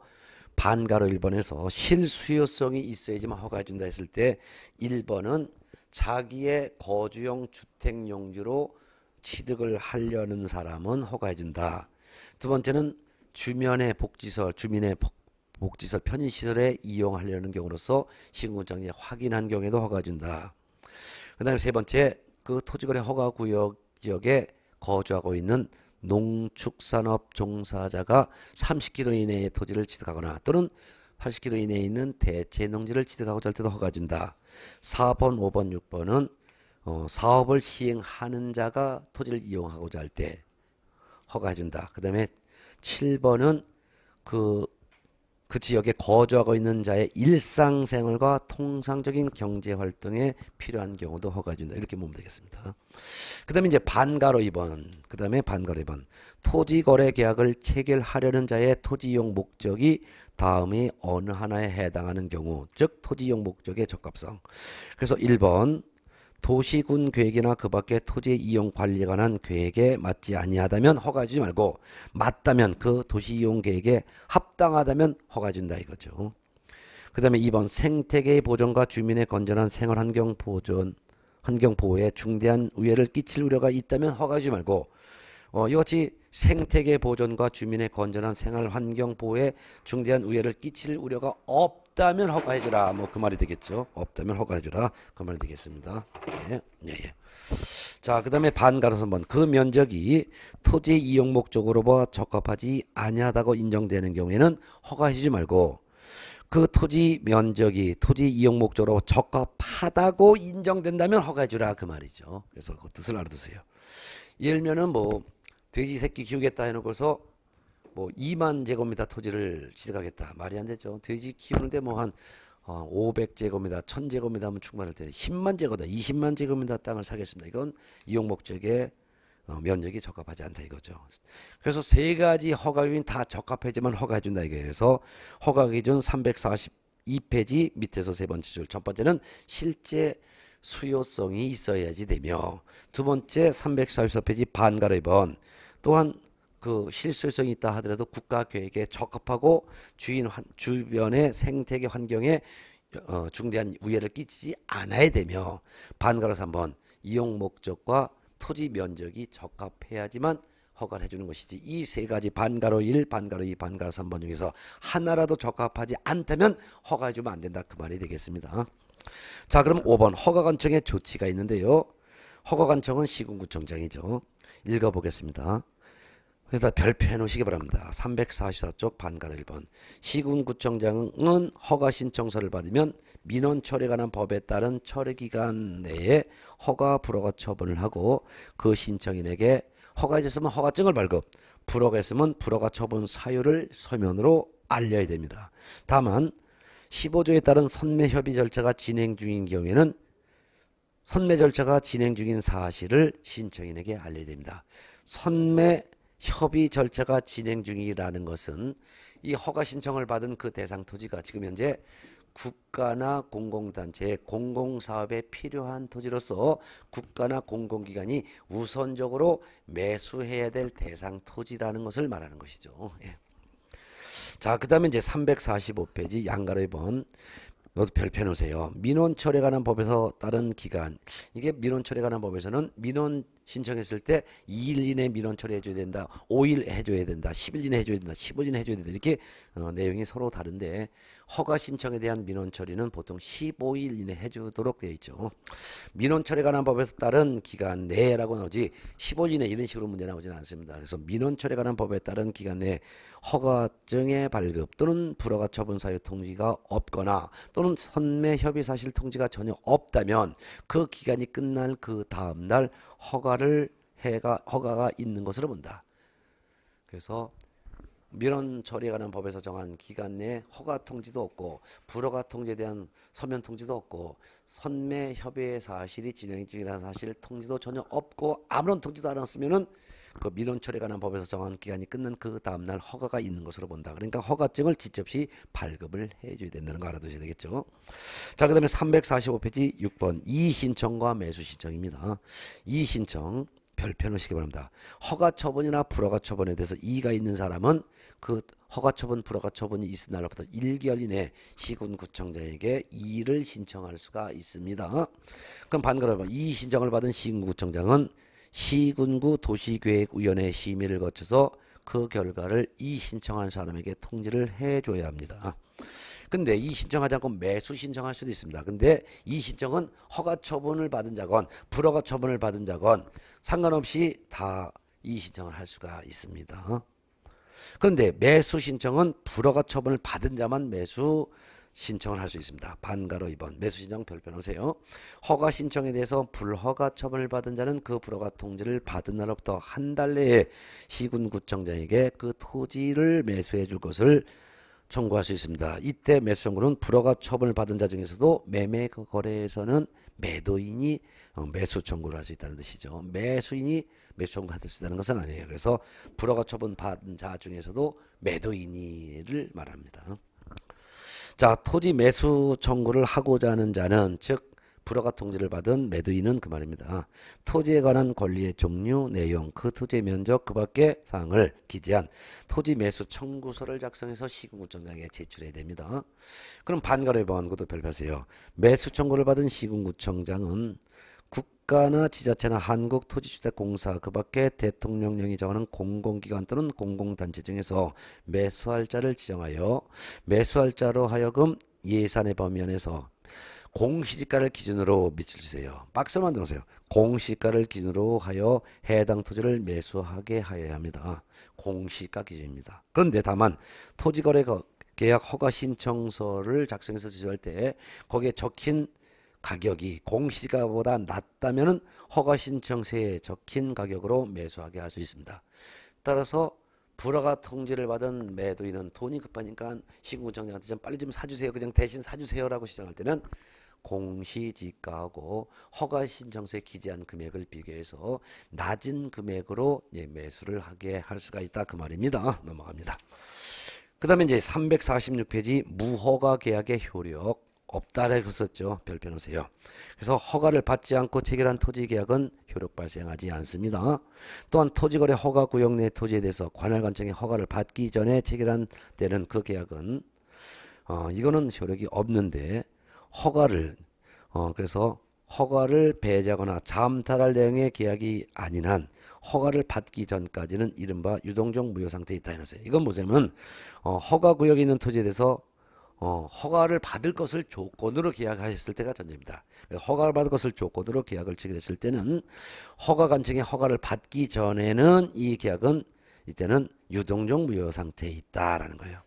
반가로 1번에서 실수요성이 있어야지만 허가해준다 했을 때 1번은 자기의 거주용 주택용지로 취득을 하려는 사람은 허가해준다. 두 번째는 주변의 복지설, 주민의 복지설, 편의시설에 이용하려는 경우로서 신군청에 확인한 경우에도 허가해준다. 그 다음에 세 번째, 그 토지거래 허가구역에 거주하고 있는 농축산업 종사자가 30km 이내의 토지를 취득하거나 또는 80km 이내에 있는 대체 농지를 취득하고 절대도 허가준다. 4번, 5번, 6번은 어, 사업을 시행하는 자가 토지를 이용하고자 할 때 허가해준다. 그 다음에 7번은 그그 지역에 거주하고 있는 자의 일상생활과 통상적인 경제활동에 필요한 경우도 허가해준다. 이렇게 보면 되겠습니다. 그 다음에 이제 반가로 2번. 그 다음에 반가로 2번. 토지거래 계약을 체결하려는 자의 토지용 목적이 다음의 어느 하나에 해당하는 경우. 즉 토지용 목적의 적합성. 그래서 1번. 도시군 계획이나 그 밖의 토지 이용 관리에 관한 계획에 맞지 아니하다면 허가하지 말고 맞다면 그 도시 이용 계획에 합당하다면 허가 준다 이거죠. 그 다음에 2번 생태계의 보존과 주민의 건전한 생활환경 보존 환경 보호에 중대한 우해를 끼칠 우려가 있다면 허가하지 말고 어, 이같이 생태계 보존과 주민의 건전한 생활 환경 보호에 중대한 우해를 끼칠 우려가 없 없다면 허가해 주라. 뭐 그 말이 되겠죠. 없다면 허가해 주라. 그 말이 되겠습니다. 예. 예. 예. 자, 그다음에 반가로서 한번 그 면적이 토지 이용 목적으로봐 적합하지 아니하다고 인정되는 경우에는 허가해 주지 말고 그 토지 면적이 토지 이용 목적으로 적합하다고 인정된다면 허가해 주라 그 말이죠. 그래서 그 뜻을 알아두세요. 예를 들면은 뭐 돼지 새끼 키우겠다 해놓고서 뭐 2만 제곱미터 토지를 지득하겠다. 말이 안 되죠. 돼지 키우는데 뭐 한 어, 500제곱미터, 1000제곱미터 하면 충분할 텐데 10만 제곱미터, 20만 제곱미터 땅을 사겠습니다. 이건 이용 목적에 어, 면적이 적합하지 않다 이거죠. 그래서 세 가지 허가 기준 다 적합해지만 허가해 준다 이거예요. 그래서 허가 기준 342페이지 밑에서 세 번째 줄. 첫 번째는 실제 수요성이 있어야지 되며 두 번째 344페이지 반가의 번 또한 그실수성이 있다 하더라도 국가 계획에 적합하고 주인 환, 주변의 생태계 환경에 어, 중대한 우해를 끼치지 않아야 되며 반가로서 한번 이용 목적과 토지 면적이 적합해야지만 허가를 해주는 것이지 이 세 가지 반가로 1, 반가로 2, 반가로 3번 중에서 하나라도 적합하지 않다면 허가해주면 안 된다 그 말이 되겠습니다. 자 그럼 5번 허가관청의 조치가 있는데요. 허가관청은 시군구청장이죠. 읽어보겠습니다. 그래서 별표해 놓으시기 바랍니다. 344쪽 반가로 1번 시군구청장은 허가신청서를 받으면 민원 처리에 관한 법에 따른 처리기간 내에 허가 불허가 처분을 하고 그 신청인에게 허가했으면 허가증을 발급 불허가했으면 불허가 처분 사유를 서면으로 알려야 됩니다. 다만 15조에 따른 선매 협의 절차가 진행 중인 경우에는 선매 절차가 진행 중인 사실을 신청인에게 알려야 됩니다. 선매 협의 절차가 진행 중이라는 것은 이 허가 신청을 받은 그 대상 토지가 지금 현재 국가나 공공단체의 공공사업에 필요한 토지로서 국가나 공공기관이 우선적으로 매수해야 될 대상 토지라는 것을 말하는 것이죠. 예. 자, 그 다음에 이제 345페이지 양가로 1번. 이것도 별표 놓으세요. 민원 철에 관한 법에서 따른 기간. 이게 민원 철에 관한 법에서는 민원 신청했을 때 2일 이내 민원 처리해줘야 된다. 5일 해줘야 된다. 10일 이내 해줘야 된다. 15일 이내 해줘야 된다. 이렇게 어, 내용이 서로 다른데 허가 신청에 대한 민원 처리는 보통 15일 이내 해주도록 되어 있죠. 민원 처리 관한 법에서 따른 기간 내라고 나오지 15일 이내 이런 식으로 문제 나오지는 않습니다. 그래서 민원 처리 관한 법에 따른 기간 내 허가증의 발급 또는 불허가 처분 사유 통지가 없거나 또는 선매 협의 사실 통지가 전혀 없다면 그 기간이 끝날 그 다음 날 허가를 해가 허가가 있는 것으로 본다. 그래서 민원 처리에 관한 법에서 정한 기간 내에 허가 통지도 없고 불허가 통지에 대한 서면 통지도 없고 선매 협의의 사실이 진행 중이라는 사실 통지도 전혀 없고 아무런 통지도 안 했으면은 그 민원 처리에 관한 법에서 정한 기간이 끝난 그 다음 날 허가가 있는 것으로 본다. 그러니까 허가증을 직접시 발급을 해줘야 된다는 거 알아두셔야 되겠죠. 자, 그다음에 345페이지 6번 이신청과 매수 신청입니다. 이신청 별편하시기 바랍니다. 허가처분이나 불허가처분에 대해서 이의가 있는 사람은 그 허가처분, 불허가처분이 있은 날로부터 1개월 이내 시군구청장에게 이의를 신청할 수가 있습니다. 그럼 반가로 이의 신청을 받은 시군구청장은 시군구 도시계획위원회 심의를 거쳐서 그 결과를 이의 신청한 사람에게 통지를 해줘야 합니다. 근데 이 신청하지 않고 매수 신청할 수도 있습니다. 근데 이 신청은 허가 처분을 받은 자건 불허가 처분을 받은 자건 상관없이 다 이 신청을 할 수가 있습니다. 그런데 매수 신청은 불허가 처분을 받은 자만 매수 신청을 할 수 있습니다. 반가로 2번 매수 신청 별표 오세요 허가 신청에 대해서 불허가 처분을 받은 자는 그 불허가 통지를 받은 날부터한 달 내에 시군구청장에게 그 토지를 매수해 줄 것을 청구할 수 있습니다. 이때 매수 청구는 불허가 처분을 받은 자 중에서도 매매 거래에서는 매도인이 어, 매수 청구를 할 수 있다는 뜻이죠. 매수인이 매수 청구할 수 있다는 것은 아니에요. 그래서 불허가 처분 받은 자 중에서도 매도인이를 말합니다. 자, 토지 매수 청구를 하고자 하는 자는 즉 불허가 통지를 받은 매도인은 그 말입니다. 토지에 관한 권리의 종류, 내용, 그 토지의 면적, 그 밖의 사항을 기재한 토지 매수 청구서를 작성해서 시군구청장에 제출해야 됩니다. 그럼 반가를 범한 것도 별표세요. 매수 청구를 받은 시군구청장은 국가나 지자체나 한국토지주택공사 그 밖에 대통령령이 정하는 공공기관 또는 공공단체 중에서 매수할 자를 지정하여 매수할 자로 하여금 예산의 범위 안에서 공시지가를 기준으로 밑줄 주세요. 박스 만들어 놓세요 공시가를 기준으로 하여 해당 토지를 매수하게 하여야 합니다. 공시가 기준입니다. 그런데 다만 토지거래 계약 허가 신청서를 작성해서 제출할 때 거기에 적힌 가격이 공시가보다 낮다면 허가 신청서에 적힌 가격으로 매수하게 할 수 있습니다. 따라서 불허가 통지를 받은 매도인은 돈이 급하니까 시군청장한테 좀 빨리 좀 사주세요. 그냥 대신 사주세요라고 시작할 때는 공시지가하고 허가 신청서에 기재한 금액을 비교해서 낮은 금액으로 예, 매수를 하게 할 수가 있다 그 말입니다. 넘어갑니다. 그 다음에 이제 346페이지 무허가 계약의 효력 없다라고 썼죠. 별표놓세요 그래서 허가를 받지 않고 체결한 토지 계약은 효력 발생하지 않습니다. 또한 토지거래 허가 구역 내 토지에 대해서 관할관청의 허가를 받기 전에 체결한 때는 그 계약은 어, 이거는 효력이 없는데 허가를 어 그래서 허가를 배제하거나 잠탈할 내용의 계약이 아닌 한 허가를 받기 전까지는 이른바 유동적 무효 상태에 있다 이러세요. 이건 뭐냐면 어, 허가 구역에 있는 토지에 대해서 어, 허가를 받을 것을 조건으로 계약하셨을 때가 전제입니다. 허가를 받을 것을 조건으로 계약을 체결했을 때는 허가 관청의 허가를 받기 전에는 이 계약은 이때는 유동적 무효 상태에 있다라는 거예요.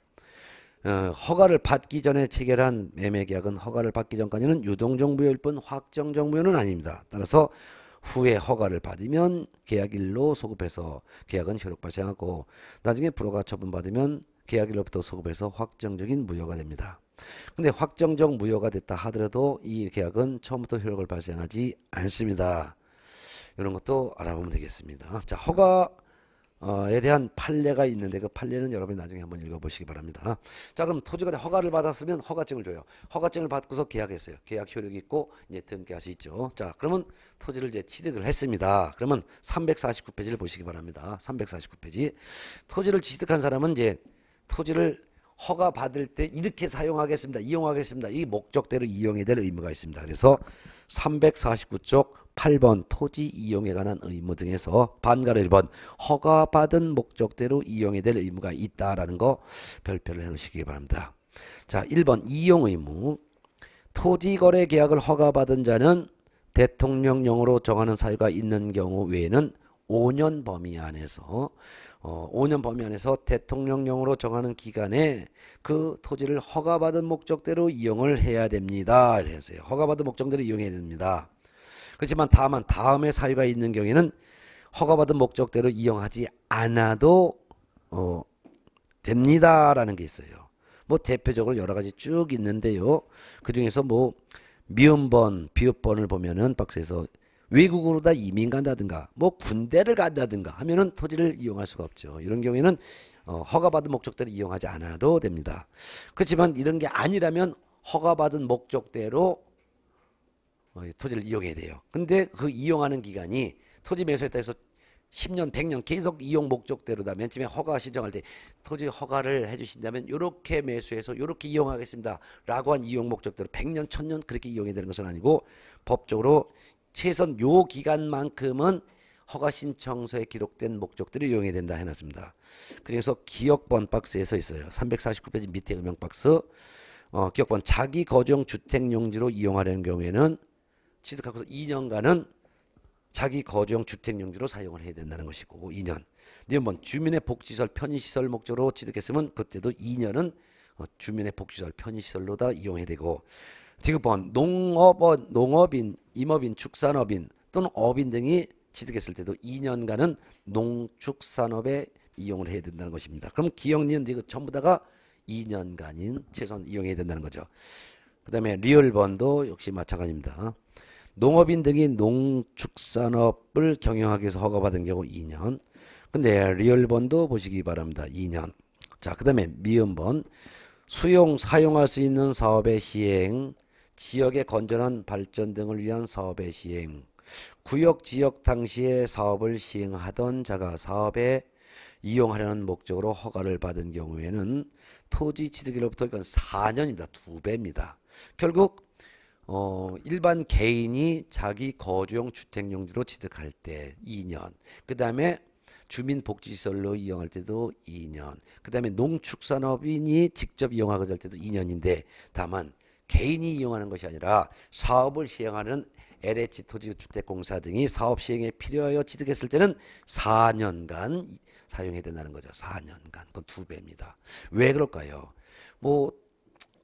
어, 허가를 받기 전에 체결한 매매 계약은 허가를 받기 전까지는 유동정부여일 뿐 확정정부여는 아닙니다. 따라서 후에 허가를 받으면 계약일로 소급해서 계약은 효력 발생하고 나중에 불허가 처분받으면 계약일로부터 소급해서 확정적인 무효가 됩니다. 근데 확정적 무효가 됐다 하더라도 이 계약은 처음부터 효력을 발생하지 않습니다. 이런 것도 알아보면 되겠습니다. 자, 허가 에 대한 판례가 있는데 그 판례는 여러분이 나중에 한번 읽어보시기 바랍니다. 자 그럼 토지거래 허가를 받았으면 허가증을 줘요. 허가증을 받고서 계약했어요. 계약 효력이 있고 이제 등기할수 있죠. 자 그러면 토지를 이제 취득을 했습니다. 그러면 349페이지를 보시기 바랍니다. 349페이지 토지를 취득한 사람은 이제 토지를 허가 받을 때 이렇게 사용하겠습니다. 이용하겠습니다. 이 목적대로 이용해야 될 의무가 있습니다. 그래서 349쪽 8번 토지 이용에 관한 의무 등에서 반가로 1번 허가받은 목적대로 이용이 될 의무가 있다라는 거 별표를 해놓으시기 바랍니다. 자 1번 이용 의무 토지거래 계약을 허가받은 자는 대통령령으로 정하는 사유가 있는 경우 외에는 5년 범위 안에서 어, 5년 범위 안에서 대통령령으로 정하는 기간에 그 토지를 허가받은 목적대로 이용을 해야 됩니다. 이랬어 허가받은 목적대로 이용해야 됩니다. 그렇지만 다만 다음에 사유가 있는 경우에는 허가받은 목적대로 이용하지 않아도 어, 됩니다라는 게 있어요. 뭐 대표적으로 여러 가지 쭉 있는데요. 그 중에서 뭐 미음번, 비읍번을 보면은 박스에서 외국으로 다 이민 간다든가 뭐 군대를 간다든가 하면은 토지를 이용할 수가 없죠. 이런 경우에는 어, 허가받은 목적대로 이용하지 않아도 됩니다. 그렇지만 이런 게 아니라면 허가받은 목적대로 어, 토지를 이용해야 돼요. 근데 그 이용하는 기간이 토지 매수에 따라서 10년, 100년 계속 이용 목적대로다. 맨 처음에 허가 신청할 때 토지 허가를 해주신다면 이렇게 매수해서 이렇게 이용하겠습니다. 라고 한 이용 목적대로 100년, 1000년 그렇게 이용해야 되는 것은 아니고 법적으로 최소한 요 기간만큼은 허가신청서에 기록된 목적들을 이용해야 된다 해놨습니다. 그래서 기억번 박스에 서 있어요. 349페이지 밑에 음영 박스. 어, 기억번 자기 거주용 주택용지로 이용하려는 경우에는 취득하고서 2년간은 자기 거주용 주택용지로 사용을 해야 된다는 것이고 2년. 네 번 주민의 복지시설 편의시설 목적으로 취득했으면 그때도 2년은 어, 주민의 복지시설 편의시설로 다 이용해야 되고 지급본 농업원, 농업인, 임업인, 축산업인 또는 업인 등이 취득했을 때도 2년간은 농축산업에 이용을 해야 된다는 것입니다. 그럼 기억니은 이거 전부 다가 2년간인 최소한 이용해야 된다는 거죠. 그 다음에 리얼번도 역시 마찬가지입니다. 농업인 등이 농축산업을 경영하기 위해서 허가받은 경우 2년. 근데 리얼번도 보시기 바랍니다. 2년. 자, 그 다음에 미음번. 수용, 사용할 수 있는 사업의 시행, 지역의 건전한 발전 등을 위한 사업의 시행, 구역 지역 당시에 사업을 시행하던 자가 사업에 이용하려는 목적으로 허가를 받은 경우에는 토지 취득일로부터 이건 그러니까 4년입니다. 두 배입니다. 결국 어, 일반 개인이 자기 거주용 주택용지로 취득할 때 2년, 그 다음에 주민복지시설로 이용할 때도 2년, 그 다음에 농축산업인이 직접 이용하고자 할 때도 2년인데 다만 개인이 이용하는 것이 아니라 사업을 시행하는 LH 토지주택공사 등이 사업 시행에 필요하여 취득했을 때는 4년간 사용해야 된다는 거죠. 4년간. 그건 두 배입니다. 왜 그럴까요? 뭐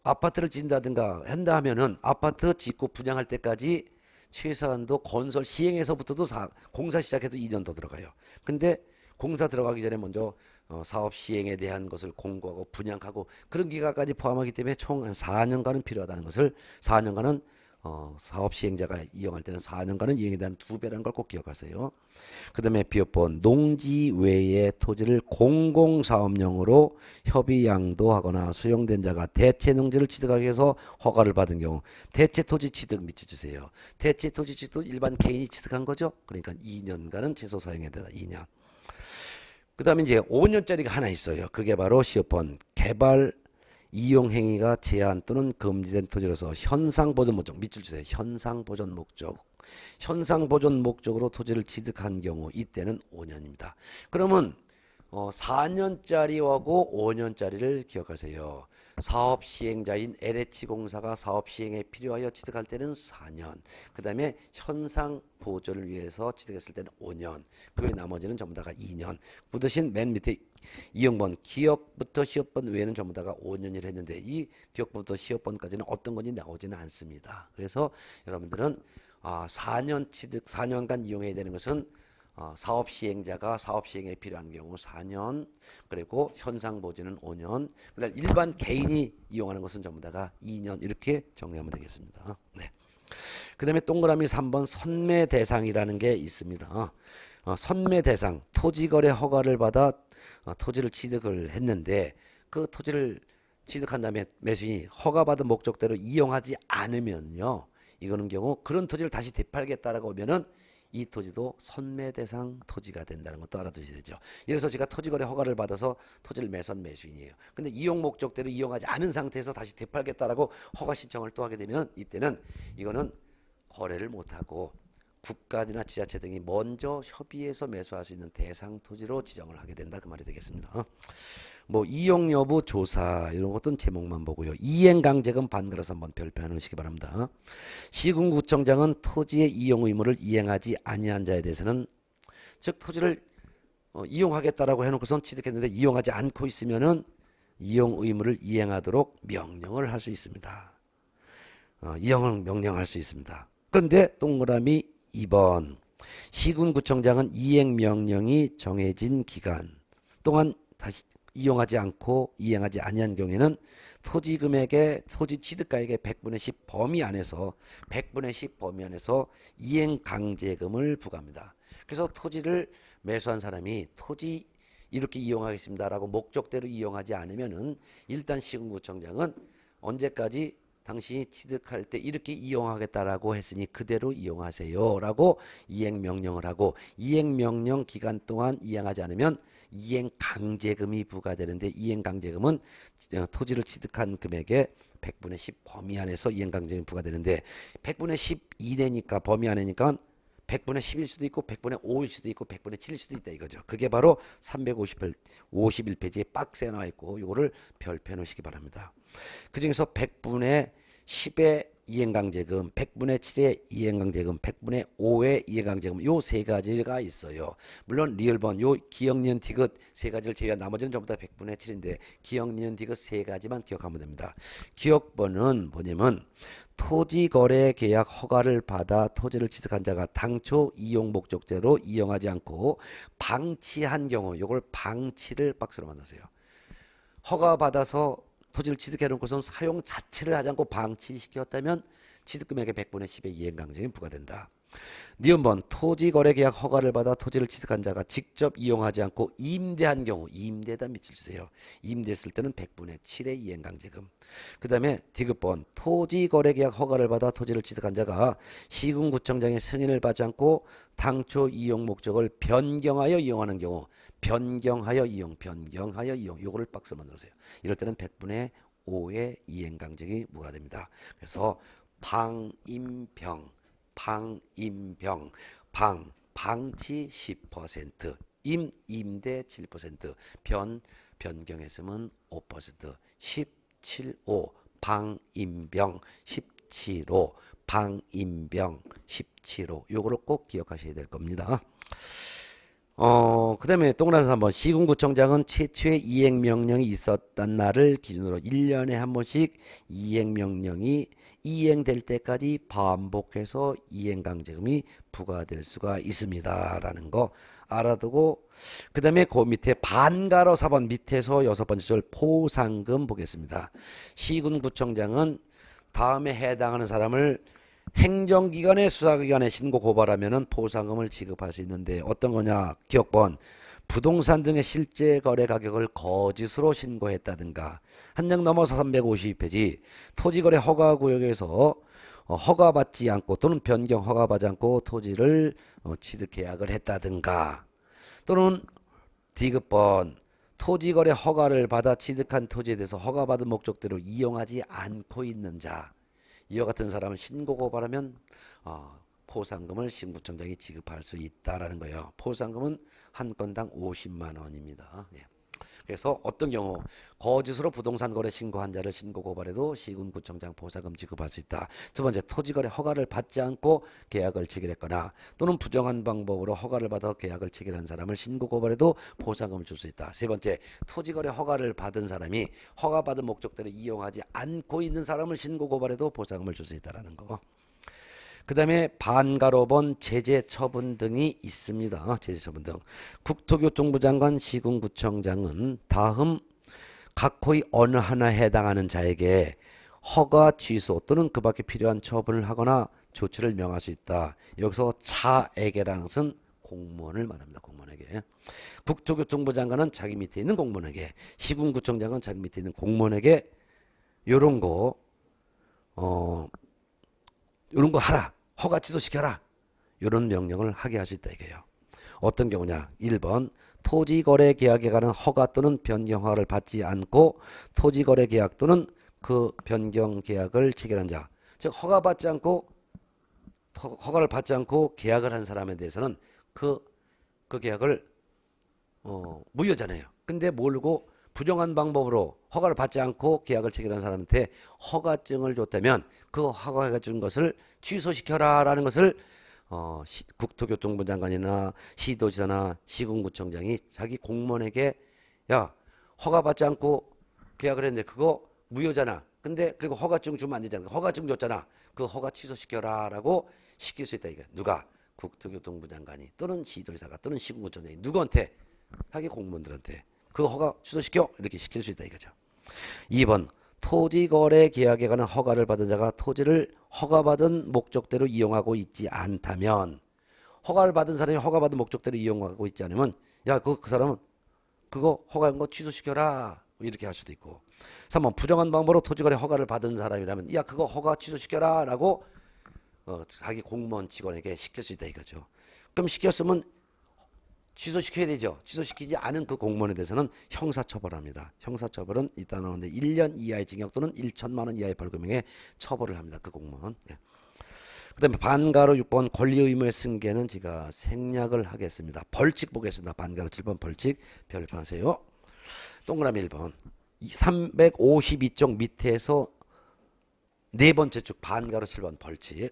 아파트를 짓는다든가 한다 하면은 아파트 짓고 분양할 때까지 최소한도 건설 시행에서부터도 사, 공사 시작해도 2년 더 들어가요. 근데 공사 들어가기 전에 먼저 어, 사업 시행에 대한 것을 공고하고 분양하고 그런 기간까지 포함하기 때문에 총 한 4년간은 필요하다는 것을 4년간은 어, 사업 시행자가 이용할 때는 4년간은 이용에 대한 두 배라는 걸 꼭 기억하세요. 그 다음에 비어본 농지 외의 토지를 공공사업용으로 협의 양도하거나 수용된 자가 대체 농지를 취득하기 위해서 허가를 받은 경우 대체 토지 취득 밑줄 주세요. 대체 토지 취득 일반 개인이 취득한 거죠. 그러니까 2년간은 최소 사용해야 된다. 2년. 그 다음에 이제 5년짜리가 하나 있어요. 그게 바로 시효폰 개발 이용 행위가 제한 또는 금지된 토지로서 현상 보존 목적 밑줄 주세요. 현상 보존 목적 현상 보존 목적으로 토지를 취득한 경우 이때는 5년입니다. 그러면 어, 4년짜리하고 5년짜리를 기억하세요. 사업 시행자인 LH공사가 사업 시행에 필요하여 취득할 때는 4년, 그 다음에 현상 보조를 위해서 취득했을 때는 5년, 그 외 나머지는 전부 다가 2년. 그 대신 맨 밑에 이용번 기업부터 시업번 외에는 전부 다가 5년이라 했는데 이 기업부터 시업번까지는 어떤 건지 나오지는 않습니다. 그래서 여러분들은 아, 4년 취득, 4년간 이용해야 되는 것은 어, 사업 시행자가 사업 시행에 필요한 경우 4년, 그리고 현상 보지는 5년, 그다음 일반 개인이 이용하는 것은 전부 다가 2년 이렇게 정리하면 되겠습니다. 네. 그다음에 동그라미 3번 선매 대상이라는 게 있습니다. 어, 선매 대상 토지거래 허가를 받아 어, 토지를 취득을 했는데 그 토지를 취득한 다음에 매수인이 허가받은 목적대로 이용하지 않으면요. 이거는 경우 그런 토지를 다시 되팔겠다라고 하면은 이 토지도 선매 대상 토지가 된다는 것도 알아두셔야 되죠. 예를 서 제가 토지거래 허가를 받아서 토지를 매선 매수인이에요. 근데 이용 목적대로 이용하지 않은 상태에서 다시 되팔겠다라고 허가 신청을 또 하게 되면 이때는 이거는 거래를 못하고 국가나 지자체 등이 먼저 협의해서 매수할 수 있는 대상 토지로 지정을 하게 된다 그 말이 되겠습니다. 어? 뭐 이용 여부 조사 이런 것은 들 제목만 보고요. 이행 강제금 반그릇 한번 별표해 놓으시기 바랍니다. 어? 시군구청장은 토지의 이용 의무를 이행하지 아니한 자에 대해서는 즉 토지를 어, 이용하겠다라고 해놓고선 취득했는데 이용하지 않고 있으면은 이용 의무를 이행하도록 명령을 할 수 있습니다. 어, 이용을 명령할 수 있습니다. 그런데 동그라미 2번 시군구청장은 이행명령이 정해진 기간 동안 다시 이용하지 않고 이행하지 아니한 경우에는 토지금액의 토지 취득가액의 100분의 10 범위 안에서 100분의 10 범위 안에서 이행 강제금을 부과합니다. 그래서 토지를 매수한 사람이 토지 이렇게 이용하겠습니다라고 목적대로 이용하지 않으면은 일단 시군구청장은 언제까지 당신이 취득할 때 이렇게 이용하겠다라고 했으니 그대로 이용하세요라고 이행 명령을 하고 이행 명령 기간 동안 이행하지 않으면 이행 강제금이 부과되는데 이행 강제금은 토지를 취득한 금액의 100분의 10 범위 안에서 이행 강제금이 부과되는데 100분의 10 이내니까 범위 안에니까 100분의 10일 수도 있고 100분의 5일 수도 있고 100분의 7일 수도 있다 이거죠. 그게 바로 351페이지에 박스에 나와 있고 이거를 별표 놓으시기 바랍니다. 그 중에서 100분의 10에 이행강제금, 100분의 7의 이행강제금, 100분의 5의 이행강제금 요 세 가지가 있어요. 물론 리얼번 요 기억니은 티긋 세 가지를 제외한 나머지는 전부 다 100분의 7인데 기억니은 티긋 세 가지만 기억하면 됩니다. 기억번은 뭐냐면 토지거래계약 허가를 받아 토지를 취득한 자가 당초 이용 목적대로 이용하지 않고 방치한 경우 요걸 방치를 박스로 만드세요. 허가 받아서 토지를 취득해놓고선 사용 자체를 하지 않고 방치시켰다면 취득금액의 100분의 10의 이행강제이 부과된다. 니은 번 토지거래계약 허가를 받아 토지를 취득한 자가 직접 이용하지 않고 임대한 경우 임대다 밑줄 주세요. 임대했을 때는 100분의 7의 이행강제금. 그 다음에 디귿 번 토지거래계약 허가를 받아 토지를 취득한 자가 시군구청장의 승인을 받지 않고 당초 이용 목적을 변경하여 이용하는 경우 변경하여 이용 변경하여 이용 요거를 박스 만들어주세요. 이럴 때는 100분의 5의 이행강제금이 부과됩니다. 그래서 방임병 방임병, 방, 방치 10%, 임, 임대 7%, 변, 변경했으면 5%, 17, 5, 방임병 17, 5, 방임병 17, 5. 요거를 꼭 기억하셔야 될 겁니다. 어, 그 다음에 동그라미 3번. 시군구청장은 최초의 이행명령이 있었던 날을 기준으로 1년에 한 번씩 이행명령이 이행될 때까지 반복해서 이행강제금이 부과될 수가 있습니다. 라는 거 알아두고, 그 다음에 그 밑에 반가로 4번 밑에서 여섯 번째 줄 포상금 보겠습니다. 시군구청장은 다음에 해당하는 사람을 행정기관의 수사기관에 신고 고발하면 보상금을 지급할 수 있는데 어떤 거냐 기억번 부동산 등의 실제 거래 가격을 거짓으로 신고했다든가 한장 넘어서 352페이지 토지거래 허가 구역에서 어, 허가받지 않고 또는 변경 허가받지 않고 토지를 어, 취득 계약을 했다든가 또는 디귿번 토지거래 허가를 받아 취득한 토지에 대해서 허가받은 목적대로 이용하지 않고 있는 자 이와 같은 사람은 신고 고발하면 어, 포상금을 신구청장이 지급할 수 있다라는 거예요. 포상금은 한 건당 50만 원입니다. 예. 그래서 어떤 경우 거짓으로 부동산 거래 신고한 자를 신고 고발해도 시군구청장 보상금 지급할 수 있다. 두 번째 토지거래 허가를 받지 않고 계약을 체결했거나 또는 부정한 방법으로 허가를 받아 계약을 체결한 사람을 신고 고발해도 보상금을 줄 수 있다. 세 번째 토지거래 허가를 받은 사람이 허가받은 목적대로 이용하지 않고 있는 사람을 신고 고발해도 보상금을 줄 수 있다라는 거. 그 다음에 반가로번 제재 처분 등이 있습니다. 제재 처분 등. 국토교통부 장관 시군구청장은 다음 각호의 어느 하나에 해당하는 자에게 허가 취소 또는 그 밖에 필요한 처분을 하거나 조치를 명할 수 있다. 여기서 자에게라는 것은 공무원을 말합니다. 공무원에게. 국토교통부 장관은 자기 밑에 있는 공무원에게 시군구청장은 자기 밑에 있는 공무원에게 요런 거 어, 요런 거 하라. 허가 취소시켜라. 이런 명령을 하게 하실 때 이게요. 어떤 경우냐? 1번 토지 거래 계약에 관한 허가 또는 변경허가를 받지 않고 토지 거래 계약 또는 그 변경 계약을 체결한 자. 즉 허가 받지 않고 허가를 받지 않고 계약을 한 사람에 대해서는 그그 그 계약을 어, 무효잖아요. 근데 모르고 부정한 방법으로 허가를 받지 않고 계약을 체결한 사람한테 허가증을 줬다면 그 허가해 준 것을 취소시켜라라는 것을 어, 시, 국토교통부 장관이나 시도지사나 시군구청장이 자기 공무원에게 야 허가 받지 않고 계약을 했는데 그거 무효잖아. 근데 그리고 허가증 주면 안 되잖아. 허가증 줬잖아. 그 허가 취소시켜라라고 시킬 수 있다 이거야. 누가 국토교통부 장관이 또는 시도지사가 또는 시군구청장이 누구한테 하기 공무원들한테 그 허가 취소시켜 이렇게 시킬 수 있다 이거죠. 2번 토지 거래 계약에 관한 허가를 받은 자가 토지를 허가받은 목적대로 이용하고 있지 않다면 허가를 받은 사람이 허가받은 목적대로 이용하고 있지 않으면 야그 그 사람은 그거 허가한 거 취소시켜라 이렇게 할 수도 있고 3번 부정한 방법으로 토지거래 허가를 받은 사람이라면 야 그거 허가 취소시켜라 라고 어, 자기 공무원 직원에게 시킬 수 있다 이거죠. 그럼 시켰으면 취소시켜야 되죠. 취소시키지 않은 그 공무원에 대해서는 형사처벌합니다. 형사처벌은 이따 나오는데 1년 이하의 징역 또는 1천만 원 이하의 벌금형에 처벌을 합니다. 그 공무원. 네. 예. 그 다음에 반가로 6번 권리의무의 승계는 제가 생략을 하겠습니다. 벌칙 보겠습니다. 반가로 7번 벌칙 별판하세요. 동그라미 1번 352쪽 밑에서 네 번째 쭉 반가로 7번 벌칙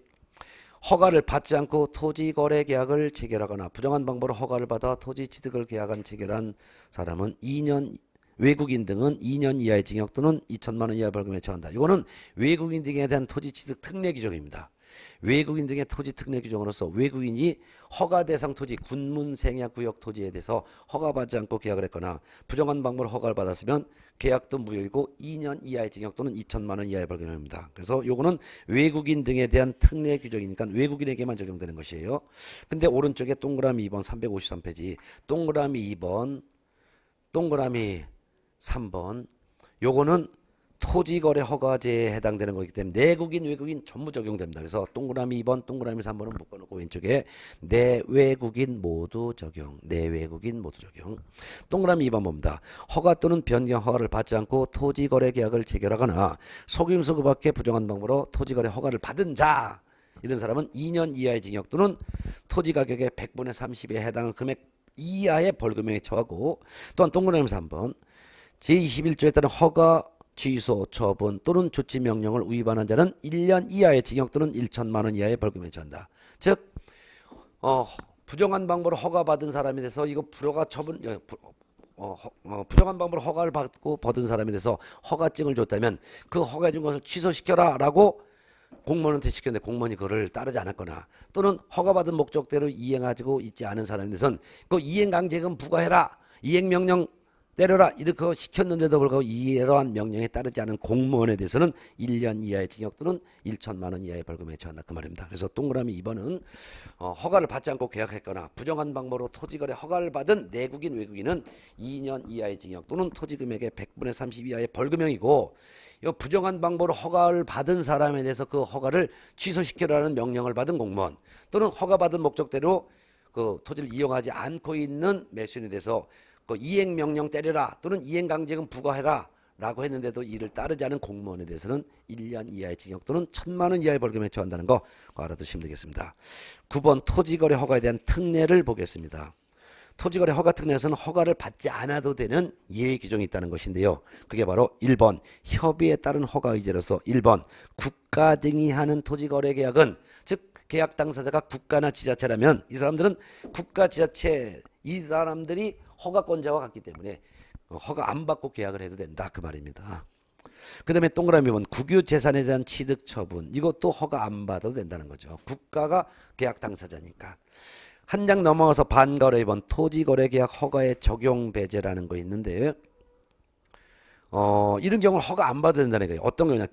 허가를 받지 않고 토지 거래 계약을 체결하거나 부정한 방법으로 허가를 받아 토지 취득을 계약한 체결한 사람은 2년 외국인 등은 2년 이하의 징역 또는 2천만 원 이하의 벌금에 처한다. 이거는 외국인 등에 대한 토지 취득 특례 규정입니다. 외국인 등의 토지 특례 규정으로서 외국인이 허가 대상 토지 군문 생약 구역 토지에 대해서 허가받지 않고 계약을 했거나 부정한 방법으로 허가를 받았으면 계약도 무효이고 2년 이하의 징역 또는 2천만 원 이하의 벌금입니다. 그래서 요거는 외국인 등에 대한 특례 규정이니까 외국인에게만 적용되는 것이에요. 근데 오른쪽에 동그라미 2번 353페이지 동그라미 2번 동그라미 3번 요거는 토지거래 허가제에 해당되는 거기 때문에 내국인 외국인 전부 적용됩니다. 그래서 동그라미 2번 동그라미 3번은 묶어놓고 왼쪽에 내외국인 모두 적용 내외국인 모두 적용 동그라미 2번 봅니다. 허가 또는 변경 허가를 받지 않고 토지거래 계약을 체결하거나 속임수 그 밖에 부정한 방법으로 토지거래 허가를 받은 자 이런 사람은 2년 이하의 징역 또는 토지 가격의 100분의 30에 해당하 금액 이하의 벌금에 처하고 또한 동그라미 3번 제21조에 따른 허가 취소, 처분 또는 조치 명령을 위반한 자는 1년 이하의 징역 또는 1천만 원 이하의 벌금에 처한다. 즉 어, 부정한 방법으로 허가받은 사람이 돼서 이거 불허가 처분 어, 어, 부정한 방법으로 허가를 받고 받은 사람이 돼서 허가증을 줬다면 그 허가해준 것을 취소시켜라라고 공무원한테 시켰는데 공무원이 그거를 따르지 않았거나 또는 허가받은 목적대로 이행하지고 있지 않은 사람에 대해서는 그 이행 강제금 부과해라 이행 명령 때려라 이렇게 시켰는데도 불구하고 이러한 명령에 따르지 않은 공무원에 대해서는 1년 이하의 징역 또는 1천만 원 이하의 벌금에 처한다 그 말입니다. 그래서 동그라미 2번은 어, 허가를 받지 않고 계약했거나 부정한 방법으로 토지거래 허가를 받은 내국인 외국인은 2년 이하의 징역 또는 토지금액의 100분의 30 이하의 벌금형이고 이 부정한 방법으로 허가를 받은 사람에 대해서 그 허가를 취소시켜라는 명령을 받은 공무원 또는 허가받은 목적대로 그 토지를 이용하지 않고 있는 매수인에 대해서 그 이행 명령 때려라 또는 이행 강제금 부과해라 라고 했는데도 이를 따르지 않은 공무원에 대해서는 1년 이하의 징역 또는 천만 원 이하의 벌금에 처한다는 거 알아두시면 되겠습니다. 9번 토지거래 허가에 대한 특례를 보겠습니다. 토지거래 허가 특례에서는 허가를 받지 않아도 되는 예외 규정이 있다는 것인데요. 그게 바로 1번 협의에 따른 허가 의제로서 1번 국가 등이 하는 토지거래 계약은 즉 계약 당사자가 국가나 지자체라면 이 사람들은 국가 지자체 이 사람들이 허가권자와 같기 때문에 그 허가 안 받고 계약을 해도 된다 그 말입니다. 그 다음에 동그라미 보면 국유 재산에 대한 취득 처분 이것도 허가 안 받아도 된다는 거죠. 국가가 계약 당사자니까. 한 장 넘어가서 반거래 번 토지거래계약 허가의 적용 배제라는 거 있는데 어 이런 경우는 허가 안 받아도 된다는 거예요. 어떤 거냐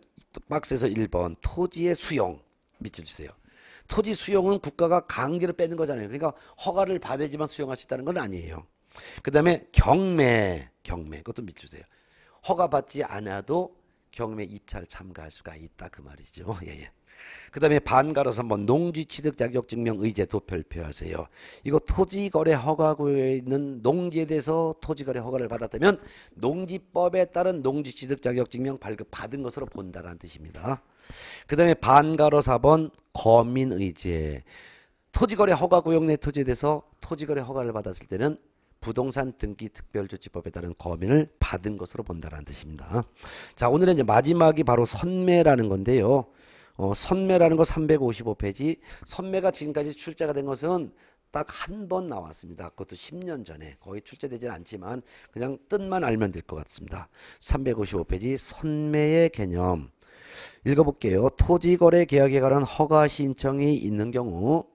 박스에서 1번 토지의 수용 밑줄 주세요. 토지 수용은 국가가 강제로 빼는 거잖아요. 그러니까 허가를 받아야지만 수용할 수 있다는 건 아니에요. 그 다음에 경매, 경매 그것도 밑주세요. 허가받지 않아도 경매 입찰 참가할 수가 있다 그 말이죠. 예, 예. 그 다음에 반가로서 한번 농지취득자격증명 의제 도표표하세요 이거 토지거래 허가구에 있는 농지에 대해서 토지거래 허가를 받았다면 농지법에 따른 농지취득자격증명 발급 받은 것으로 본다라는 뜻입니다. 그 다음에 반가로 4번 거민 의제 토지거래 허가 구역 내 토지에 대해서 토지거래 허가를 받았을 때는 부동산 등기 특별조치법에 따른 거민을 받은 것으로 본다라는 뜻입니다. 자, 오늘은 이제 마지막이 바로 선매라는 건데요. 어, 선매라는 거 355페이지. 선매가 지금까지 출제가 된 것은 딱 한 번 나왔습니다. 그것도 10년 전에 거의 출제되진 않지만 그냥 뜻만 알면 될 것 같습니다. 355페이지 선매의 개념. 읽어볼게요. 토지거래 계약에 관한 허가 신청이 있는 경우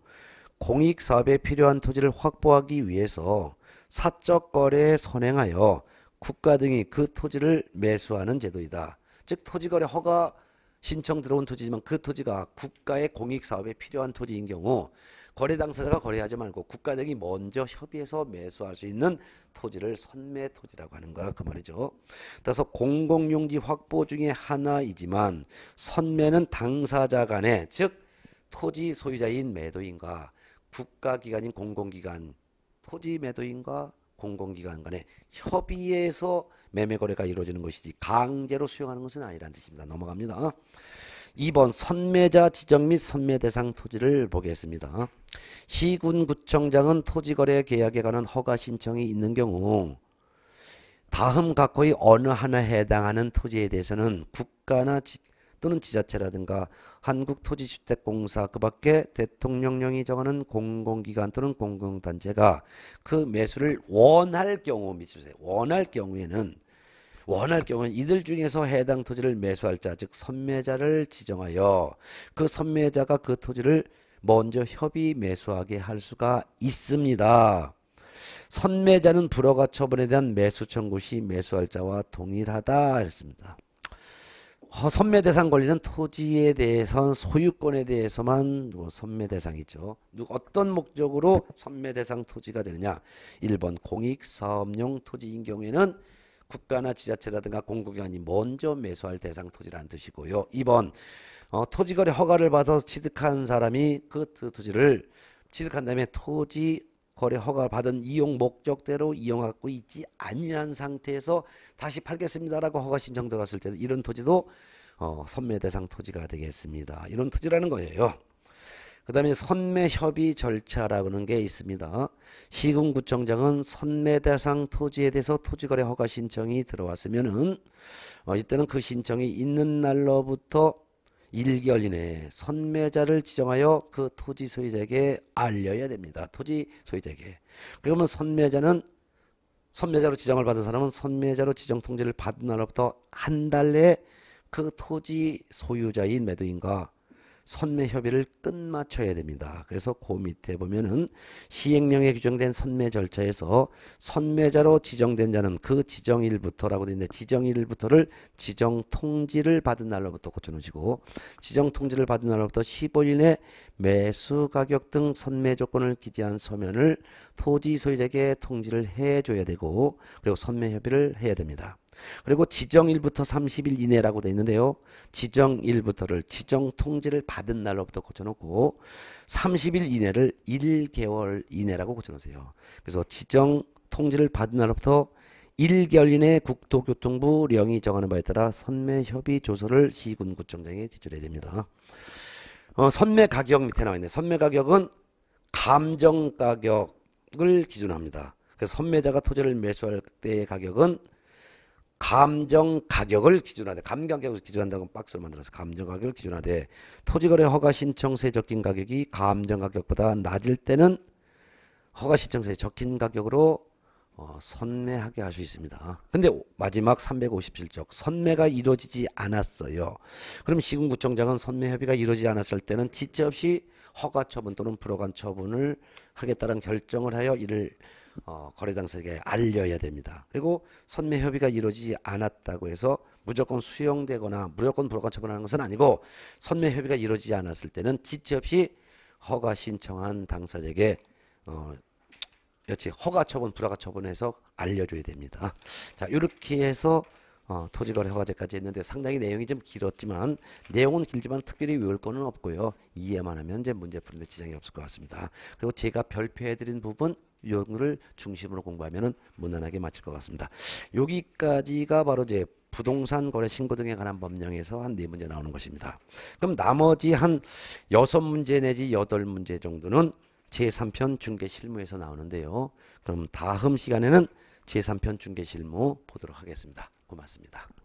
공익 사업에 필요한 토지를 확보하기 위해서 사적 거래에 선행하여 국가 등이 그 토지를 매수하는 제도이다. 즉 토지거래 허가 신청 들어온 토지지만 그 토지가 국가의 공익 사업에 필요한 토지인 경우 거래 당사자가 거래하지 말고 국가 등이 먼저 협의해서 매수할 수 있는 토지를 선매 토지라고 하는 거야 그 말이죠. 따라서 공공용지 확보 중의 하나이지만 선매는 당사자 간에 즉 토지 소유자인 매도인과 국가기관인 공공기관, 토지 매도인과 공공기관 간의 협의에서 매매거래가 이루어지는 것이지 강제로 수용하는 것은 아니라는 뜻입니다. 넘어갑니다. 2번 선매자 지정 및 선매 대상 토지를 보겠습니다. 시군구청장은 토지거래 계약에 관한 허가 신청이 있는 경우 다음 각호의 어느 하나 해당하는 토지에 대해서는 국가나 지, 또는 지자체라든가 한국토지주택공사 그 밖에 대통령령이 정하는 공공기관 또는 공공단체가 그 매수를 원할 경우 미으세요 원할 경우에는 원할 경우는 이들 중에서 해당 토지를 매수할 자, 즉 선매자를 지정하여 그 선매자가 그 토지를 먼저 협의 매수하게 할 수가 있습니다. 선매자는 불허가 처분에 대한 매수 청구 시 매수할 자와 동일하다 했습니다. 어, 선매 대상 권리는 토지에 대해선 소유권에 대해서만 뭐 선매 대상이죠. 어떤 목적으로 선매 대상 토지가 되느냐? 1번 공익 사업용 토지인 경우에는 국가나 지자체라든가 공공기관이 먼저 매수할 대상 토지라는 뜻이고요. 2번 어, 토지거래 허가를 받아 취득한 사람이 그 토지를 취득한 다음에 토지 거래 허가 를 받은 이용 목적대로 이용하고 있지 아니한 상태에서 다시 팔겠습니다라고 허가 신청 들어왔을 때도 이런 토지도 어, 선매 대상 토지가 되겠습니다. 이런 토지라는 거예요. 그 다음에 선매 협의 절차라는 고하게 있습니다. 시군구청장은 선매 대상 토지에 대해서 토지거래 허가 신청이 들어왔으면은 어, 이때는 그 신청이 있는 날로부터 일개월이내 선매자를 지정하여 그 토지 소유자에게 알려야 됩니다. 토지 소유자에게. 그러면 선매자는 선매자로 지정을 받은 사람은 선매자로 지정 통지를 받은 날로부터 한 달 내에 그 토지 소유자인 매도인과 선매 협의를 끝마쳐야 됩니다. 그래서 그 밑에 보면은 시행령에 규정된 선매 절차에서 선매자로 지정된 자는 그 지정일부터라고 돼 있는데 지정일부터를 지정 통지를 받은 날로부터 고쳐놓으시고 지정 통지를 받은 날로부터 15일 내 매수 가격 등 선매 조건을 기재한 서면을 토지 소유자에게 통지를 해줘야 되고 그리고 선매 협의를 해야 됩니다. 그리고 지정일부터 30일 이내라고 돼 있는데요. 지정일부터를 지정 통지를 받은 날로부터 고쳐놓고 30일 이내를 1개월 이내라고 고쳐놓으세요. 그래서 지정 통지를 받은 날로부터 1개월 이내 국토교통부령이 정하는 바에 따라 선매 협의 조서를 시군구청장에 제출해야 됩니다. 어, 선매 가격 밑에 나와 있네. 선매 가격은 감정 가격을 기준합니다. 그래서 선매자가 토지를 매수할 때의 가격은 감정 가격을 기준하되 감정 가격을 기준한다는 박스를 만들어서 감정 가격을 기준하되 토지거래 허가 신청세 적힌 가격이 감정 가격보다 낮을 때는 허가 신청세 적힌 가격으로 어, 선매하게 할 수 있습니다. 근데 마지막 357쪽 선매가 이루어지지 않았어요. 그럼 시군구청장은 선매 협의가 이루어지지 않았을 때는 지체 없이 허가 처분 또는 불허간 처분을 하겠다는 결정을 하여 이를 어, 거래 당사자에게 알려야 됩니다. 그리고 선매 협의가 이루어지지 않았다고 해서 무조건 수용되거나 무조건 불허가 처분하는 것은 아니고 선매 협의가 이루어지지 않았을 때는 지체 없이 허가 신청한 당사자에게 어, 여치 허가 처분 불허가 처분해서 알려줘야 됩니다. 자 이렇게 해서 어, 토지거래 허가제까지 했는데 상당히 내용이 좀 길었지만 내용은 길지만 특별히 외울 거는 없고요. 이해만 하면 이제 문제 풀는데 지장이 없을 것 같습니다. 그리고 제가 별표해드린 부분 요거를 중심으로 공부하면 무난하게 맞출 것 같습니다. 여기까지가 바로 이제 부동산 거래 신고 등에 관한 법령에서 한 네 문제 나오는 것입니다. 그럼 나머지 한 여섯 문제 내지 여덟 문제 정도는 제3편 중개 실무에서 나오는데요. 그럼 다음 시간에는 제3편 중개 실무 보도록 하겠습니다. 고맙습니다.